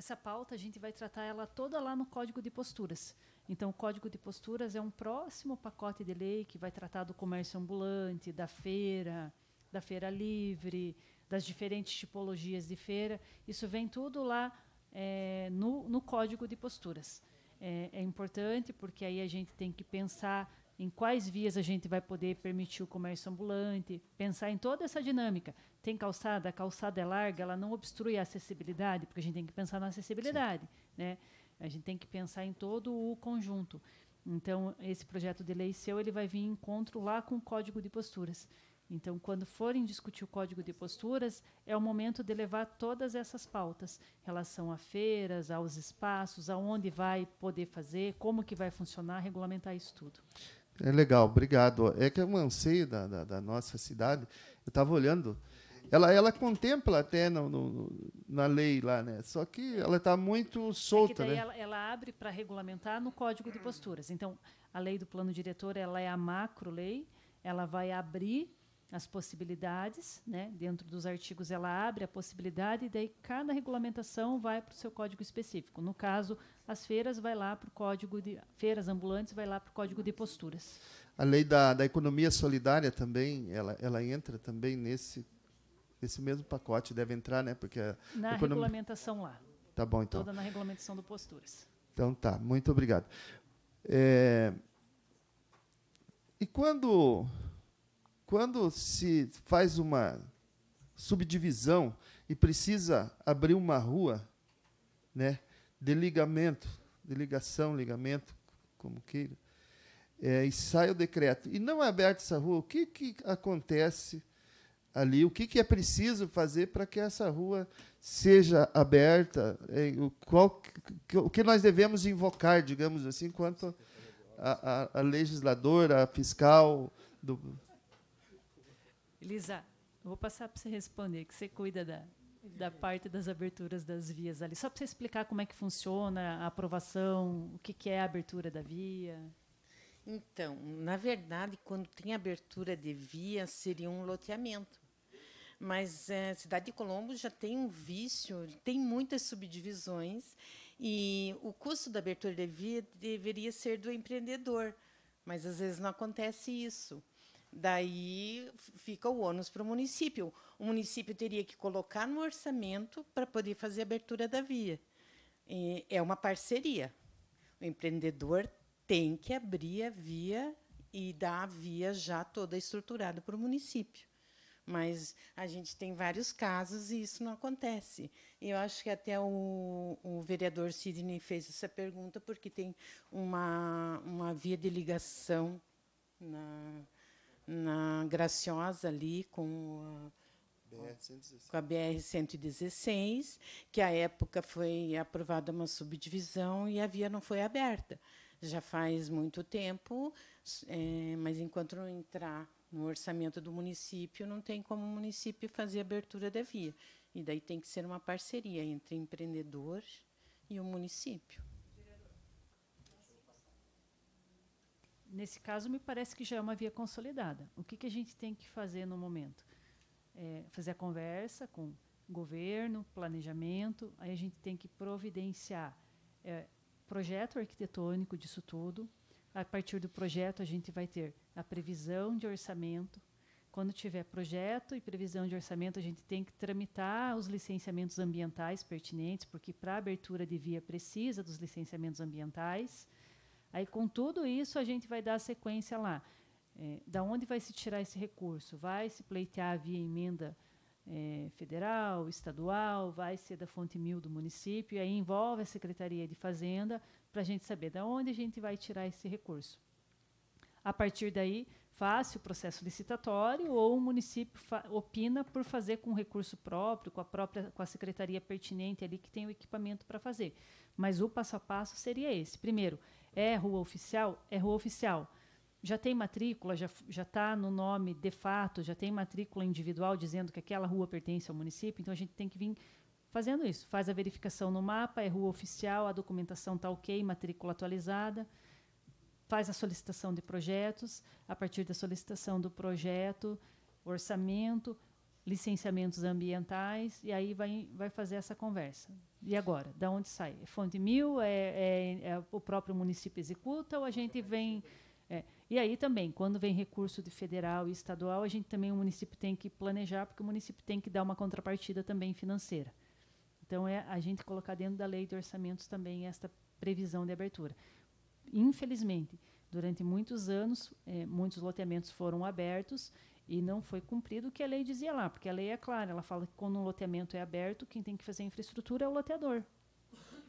B: Essa pauta a gente vai tratar ela toda lá no Código de Posturas. Então, o Código de Posturas é um próximo pacote de lei que vai tratar do comércio ambulante, da feira, da feira livre, das diferentes tipologias de feira. Isso vem tudo lá é, no, no Código de Posturas. É, é importante porque aí a gente tem que pensar em quais vias a gente vai poder permitir o comércio ambulante, pensar em toda essa dinâmica. Tem calçada, a calçada é larga, ela não obstrui a acessibilidade, porque a gente tem que pensar na acessibilidade, Sim. né? A gente tem que pensar em todo o conjunto. Então, esse projeto de lei seu, ele vai vir em encontro lá com o Código de Posturas. Então, quando forem discutir o Código de Posturas, é o momento de levar todas essas pautas, relação a feiras, aos espaços, aonde vai poder fazer, como que vai funcionar, regulamentar isso tudo.
K: É legal, obrigado. É que é um anseio da, da, da nossa cidade. Eu estava olhando. Ela, ela contempla até no, no, na lei lá, né? Só que ela está muito é solta. É né? ela,
B: ela abre para regulamentar no Código de Posturas. Então, a lei do plano diretor ela é a macro lei, ela vai abrir as possibilidades, né? Dentro dos artigos ela abre a possibilidade e daí cada regulamentação vai para o seu código específico. No caso, as feiras vai lá para o código de feiras ambulantes vai lá para o código de posturas.
K: A lei da, da economia solidária também ela, ela entra também nesse esse mesmo pacote deve entrar, né? Porque
B: na economia... regulamentação lá. Tá bom então. Toda na regulamentação do posturas.
K: Então tá, muito obrigado. É... E quando quando se faz uma subdivisão e precisa abrir uma rua, né? de ligamento, de ligação, ligamento, como queira. É, e sai o decreto. E não é aberta essa rua, o que, que acontece ali? O que, que é preciso fazer para que essa rua seja aberta? É, o, qual, que, o que nós devemos invocar, digamos assim, quanto a, a, a legisladora, a fiscal? Do...
B: Elisa, vou passar para você responder, que você cuida da, da parte das aberturas das vias ali. Só para você explicar como é que funciona a aprovação, o que, que é a abertura da via.
L: Então, na verdade, quando tem abertura de via, seria um loteamento. Mas é, Cidade de Colombo já tem um vício, tem muitas subdivisões, e o custo da abertura de via deveria ser do empreendedor, mas às vezes não acontece isso. Daí fica o ônus para o município. O município teria que colocar no orçamento para poder fazer a abertura da via. E é uma parceria. O empreendedor tem que abrir a via e dar a via já toda estruturada para o município. Mas a gente tem vários casos e isso não acontece. Eu acho que até o, o vereador Sidney fez essa pergunta, porque tem uma, uma via de ligação na na Graciosa ali com a
A: BR-116, com a
L: BR-116 que à época foi aprovada uma subdivisão e a via não foi aberta. Já faz muito tempo, é, mas enquanto não entrar no orçamento do município, não tem como o município fazer abertura da via. E daí tem que ser uma parceria entre empreendedor e o município.
B: nesse caso, me parece que já é uma via consolidada. O que, que a gente tem que fazer no momento? É fazer a conversa com governo, planejamento, aí a gente tem que providenciar é, projeto arquitetônico disso tudo. A partir do projeto, a gente vai ter a previsão de orçamento. Quando tiver projeto e previsão de orçamento, a gente tem que tramitar os licenciamentos ambientais pertinentes, porque para abertura de via precisa dos licenciamentos ambientais. Aí, com tudo isso, a gente vai dar sequência lá. É, da onde vai se tirar esse recurso? Vai se pleitear via emenda é, federal, estadual, vai ser da fonte mil do município, e aí envolve a Secretaria de Fazenda para a gente saber da onde a gente vai tirar esse recurso. A partir daí, faz o processo licitatório ou o município opina por fazer com recurso próprio, com a própria com a secretaria pertinente ali que tem o equipamento para fazer. Mas o passo a passo seria esse. Primeiro, é rua oficial? É rua oficial. Já tem matrícula, já está no nome de fato, já tem matrícula individual dizendo que aquela rua pertence ao município, então a gente tem que vir fazendo isso. Faz a verificação no mapa, é rua oficial, a documentação está ok, matrícula atualizada, faz a solicitação de projetos, a partir da solicitação do projeto, orçamento, licenciamentos ambientais, e aí vai, vai fazer essa conversa. E agora? Da onde sai? É fonte mil? É, é, é, o próprio município executa ou a gente vem. É. E aí também, quando vem recurso de federal e estadual, a gente também, o município tem que planejar, porque o município tem que dar uma contrapartida também financeira. Então, é a gente colocar dentro da lei de orçamentos também esta previsão de abertura. Infelizmente, durante muitos anos, é, muitos loteamentos foram abertos e não foi cumprido o que a lei dizia lá, porque a lei é clara, ela fala que quando um loteamento é aberto, quem tem que fazer a infraestrutura é o loteador.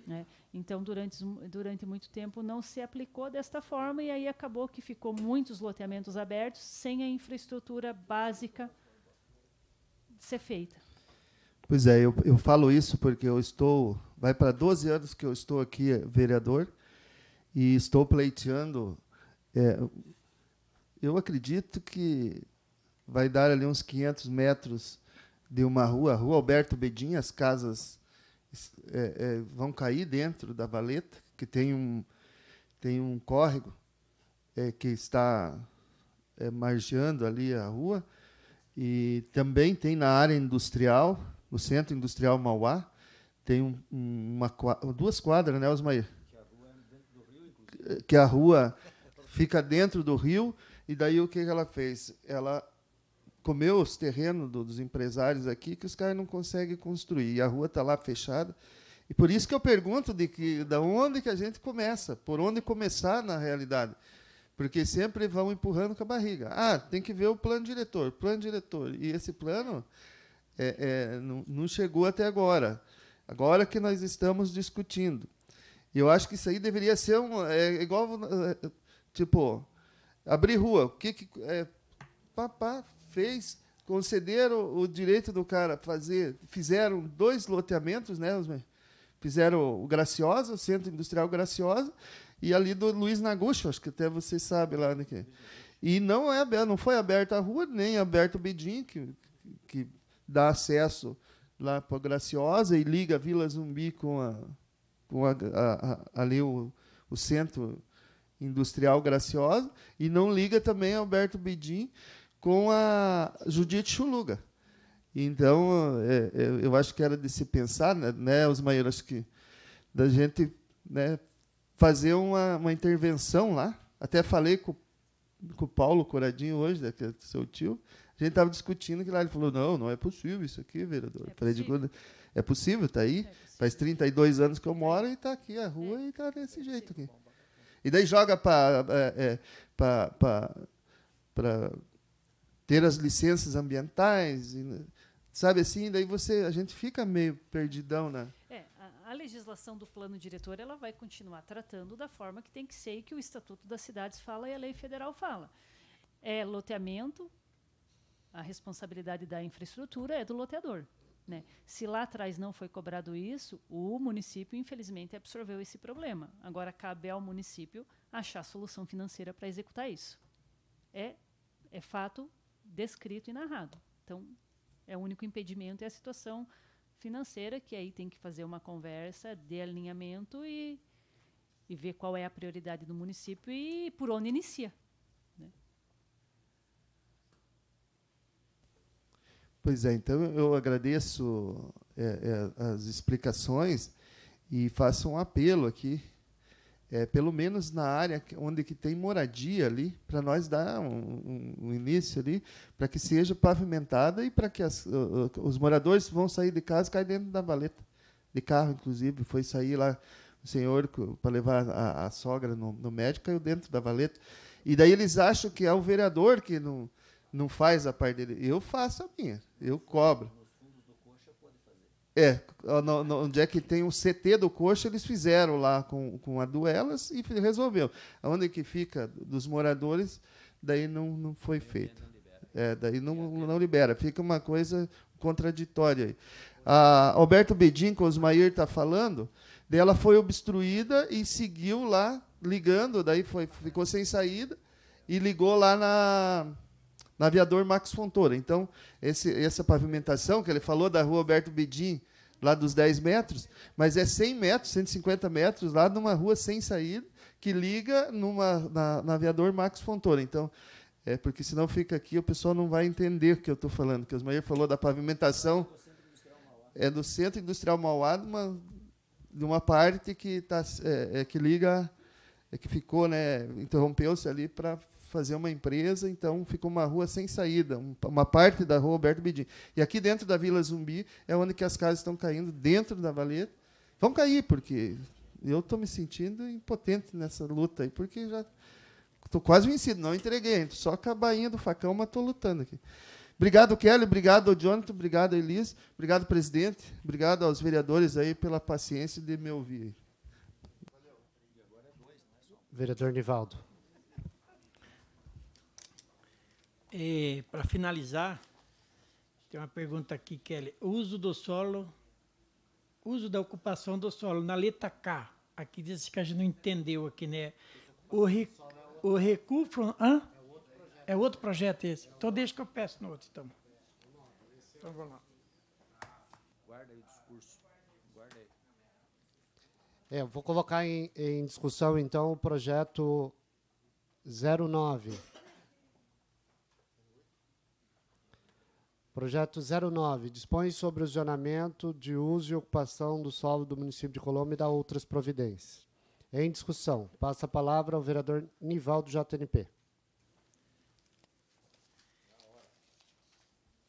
B: Né? Então, durante, durante muito tempo não se aplicou desta forma, e aí acabou que ficou muitos loteamentos abertos sem a infraestrutura básica ser feita.
K: Pois é, eu, eu falo isso porque eu estou. Vai para 12 anos que eu estou aqui eh, vereador e estou pleiteando. É, eu acredito que vai dar ali uns 500 metros de uma rua, Rua Alberto Bedin, as casas é, é, vão cair dentro da valeta, que tem um, tem um córrego é, que está é, margeando ali a rua. E também tem na área industrial, no centro industrial Mauá, tem um, uma, duas quadras, né, Osmair? Que a rua é dentro do rio, inclusive. Que a rua fica dentro do rio, e daí o que ela fez? Ela comeu os terrenos do, dos empresários aqui que os caras não conseguem construir. E a rua está lá fechada. E por isso que eu pergunto de que da onde que a gente começa, por onde começar na realidade. Porque sempre vão empurrando com a barriga. Ah, tem que ver o plano diretor, plano diretor. E esse plano é, é, não, não chegou até agora. Agora que nós estamos discutindo. E eu acho que isso aí deveria ser um, é, igual, é, tipo, abrir rua. O que, que é, pá, pá, fez concederam o direito do cara fazer, fizeram dois loteamentos, né, Fizeram o Graciosa, o Centro Industrial Graciosa, e ali do Luiz Nagucho, acho que até você sabe lá, né? e não é aberto, não foi aberta a rua, nem aberto o Bedim, que, que dá acesso lá para Graciosa e liga a Vila Zumbi com a, com a, a, a ali o, o centro industrial Graciosa e não liga também Alberto Bidim com a Judite Chuluga. Então, é, é, eu acho que era de se pensar, né, né os acho que da gente né, fazer uma, uma intervenção lá. Até falei com, com o Paulo Coradinho hoje, né, que é seu tio, a gente estava discutindo que lá ele falou, não, não é possível isso aqui, vereador. É falei, possível. é possível, está aí, é possível. faz 32 anos que eu é. moro e está aqui a rua é. e está desse é jeito aqui. E daí joga para... É, ter as licenças ambientais, né, sabe assim, daí você a gente fica meio perdidão na. Né?
B: É, a, a legislação do plano diretor ela vai continuar tratando da forma que tem que ser e que o estatuto das cidades fala e a lei federal fala. É loteamento, a responsabilidade da infraestrutura é do loteador. Né? Se lá atrás não foi cobrado isso, o município, infelizmente, absorveu esse problema. Agora cabe ao município achar solução financeira para executar isso. É, é fato, descrito e narrado. Então, é o único impedimento é a situação financeira, que aí tem que fazer uma conversa de alinhamento e, e ver qual é a prioridade do município e por onde inicia. Né?
K: Pois é, então eu agradeço é, é, as explicações e faço um apelo aqui é, pelo menos na área onde que tem moradia ali, para nós dar um, um, início ali, para que seja pavimentada e para que as, uh, os moradores vão sair de casa e cair dentro da valeta, de carro, inclusive. Foi sair lá o senhor para levar a, a sogra no, no, médico, caiu dentro da valeta. E daí eles acham que é o vereador que não, não faz a parte dele. Eu faço a minha, eu cobro. É, onde é que tem o CT do Coxa, eles fizeram lá com, com a Duelas e resolveu. Onde que fica dos moradores, daí não, não foi feito. É, daí não, não libera. Fica uma coisa contraditória aí. A Alberto Bedin, que o Osmair está falando, dela foi obstruída e seguiu lá, ligando, daí foi, ficou sem saída, e ligou lá na aviador Max Fontoura. Então, esse, essa pavimentação que ele falou da rua Alberto Bedim, lá dos 10 metros, mas é 100 metros, 150 metros, lá numa rua sem saída, que liga numa, na, na Aviador Max Fontoura. Então, é porque senão fica aqui, o pessoal não vai entender o que eu estou falando, que o Osmair falou da pavimentação. É do Centro Industrial Mauá, de uma, de uma parte que, tá, é, é que liga, é que ficou, né, interrompeu-se ali para fazer uma empresa, então ficou uma rua sem saída, uma parte da rua Alberto Bedin. E aqui dentro da Vila Zumbi é onde que as casas estão caindo, dentro da valeta. Vão cair, porque eu estou me sentindo impotente nessa luta aí, porque já estou quase vencido, não entreguei, só com a bainha do facão, mas estou lutando aqui. Obrigado, Kelly, obrigado, Jonathan, obrigado, Elis, obrigado, presidente, obrigado aos vereadores aí pela paciência de me ouvir.
A: Vereador Nivaldo.
C: E, é, para finalizar, tem uma pergunta aqui, Kelly. Uso do solo, uso da ocupação do solo, na letra K. Aqui diz que a gente não entendeu aqui, né? O, re, o Hã? É outro projeto esse. Então deixa que eu peço no outro, então.
I: Então vamos lá. Guarda aí o discurso. Guarda aí.
A: É, vou colocar em, em discussão, então, o projeto 09. Projeto 09 dispõe sobre o zonamento de uso e ocupação do solo do município de Colômbia e da outras providências. Em discussão, passa a palavra ao vereador Nivaldo JNP.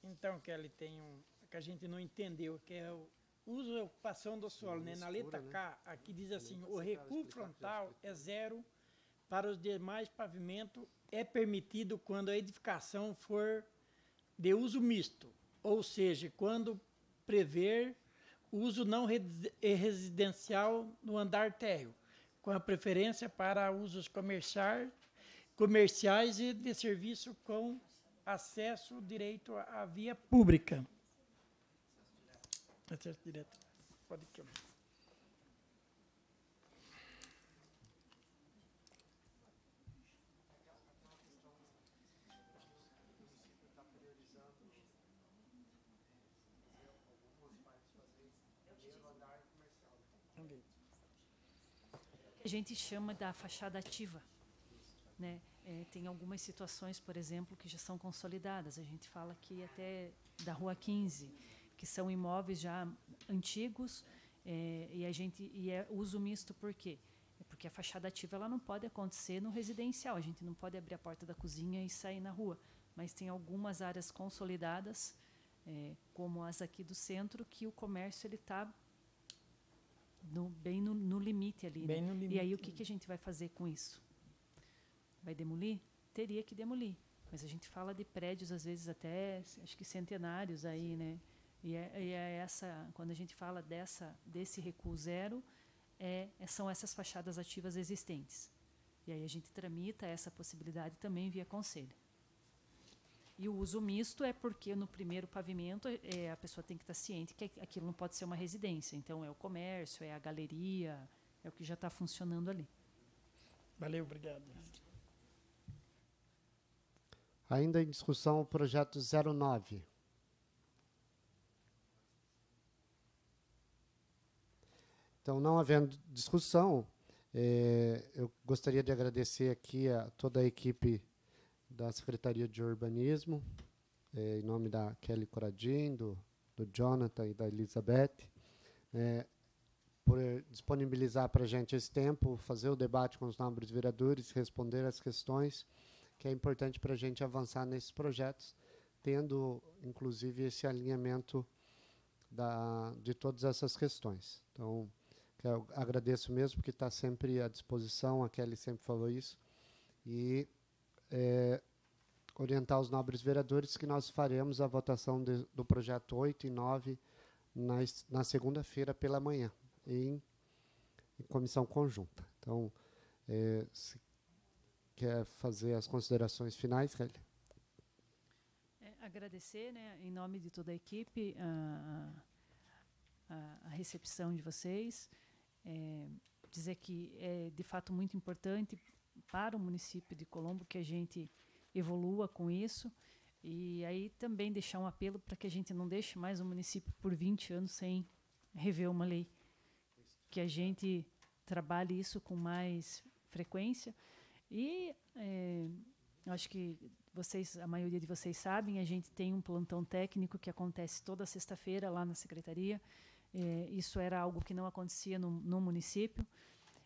C: Então, Kelly, tem um que a gente não entendeu, que é o uso e ocupação do solo. Né? Na letra né? K, aqui diz assim, o recuo frontal é zero para os demais pavimentos, é permitido quando a edificação for de uso misto, ou seja, quando prever uso não residencial no andar térreo, com a preferência para usos comerciais e de serviço com acesso direito à via pública. Acesso direto. Pode que
B: gente chama da fachada ativa. Né? É, tem algumas situações, por exemplo, que já são consolidadas. A gente fala aqui até da Rua 15, que são imóveis já antigos é, e a gente e é uso misto por quê? É porque a fachada ativa ela não pode acontecer no residencial. A gente não pode abrir a porta da cozinha e sair na rua. Mas tem algumas áreas consolidadas, é, como as aqui do centro, que o comércio ele está no, bem no, no, limite ali. Bem né? no limite. E aí o que, é. que a gente vai fazer com isso? Vai demolir? Teria que demolir. Mas a gente fala de prédios, às vezes, até acho que centenários aí, Sim. né? E é, e é, essa, quando a gente fala dessa, desse recuo zero, é, é são essas fachadas ativas existentes. E aí a gente tramita essa possibilidade também via conselho. E o uso misto é porque no primeiro pavimento é, é a pessoa tem que estar ciente que aquilo não pode ser uma residência. Então é o comércio, é a galeria, é o que já está funcionando ali.
C: Valeu, obrigado.
A: Ainda em discussão o projeto 09. Então, não havendo discussão, eh, eu gostaria de agradecer aqui a toda a equipe da Secretaria de Urbanismo, é, em nome da Kelly Coradin, do, do Jonathan e da Elizabeth, é, por disponibilizar para a gente esse tempo, fazer o debate com os nobres vereadores, responder as questões, que é importante para a gente avançar nesses projetos, tendo, inclusive, esse alinhamento da, de todas essas questões. Então, eu agradeço mesmo, porque está sempre à disposição, a Kelly sempre falou isso, e é, orientar os nobres vereadores que nós faremos a votação de, do projeto 8 e 9 na segunda-feira pela manhã, em, em, comissão conjunta. Então, é, se quer fazer as considerações finais, Kelly?
B: É, agradecer, né, em nome de toda a equipe, a, a, a recepção de vocês. É, dizer que é de fato muito importante para o município de Colombo que a gente evolua com isso. E aí também deixar um apelo para que a gente não deixe mais o município por 20 anos sem rever uma lei. Que a gente trabalhe isso com mais frequência. E é, acho que vocês, a maioria de vocês sabem, a gente tem um plantão técnico que acontece toda sexta-feira lá na secretaria. É, isso era algo que não acontecia no, no município.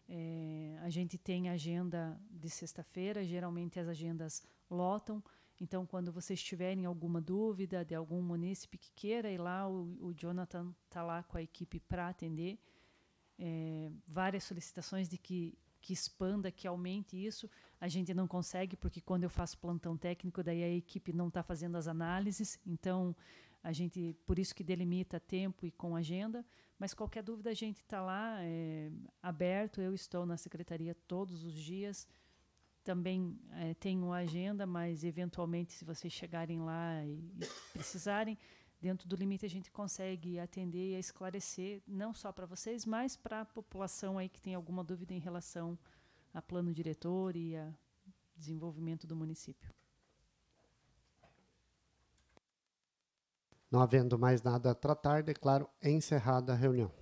B: É, a gente tem agenda de sexta-feira, geralmente as agendas lotam. Então, quando vocês tiverem alguma dúvida de algum munícipe que queira ir lá, o, o Jonathan está lá com a equipe para atender. É, várias solicitações de que, que expanda, que aumente isso. A gente não consegue, porque quando eu faço plantão técnico, daí a equipe não está fazendo as análises. Então, a gente, por isso que delimita tempo e com agenda, mas qualquer dúvida a gente está lá é, aberto. Eu estou na secretaria todos os dias. Também é, tenho agenda, mas eventualmente, se vocês chegarem lá e, e precisarem, dentro do limite a gente consegue atender e esclarecer, não só para vocês, mas para a população aí que tem alguma dúvida em relação a plano diretor e a desenvolvimento do município.
A: Não havendo mais nada a tratar, declaro encerrada a reunião.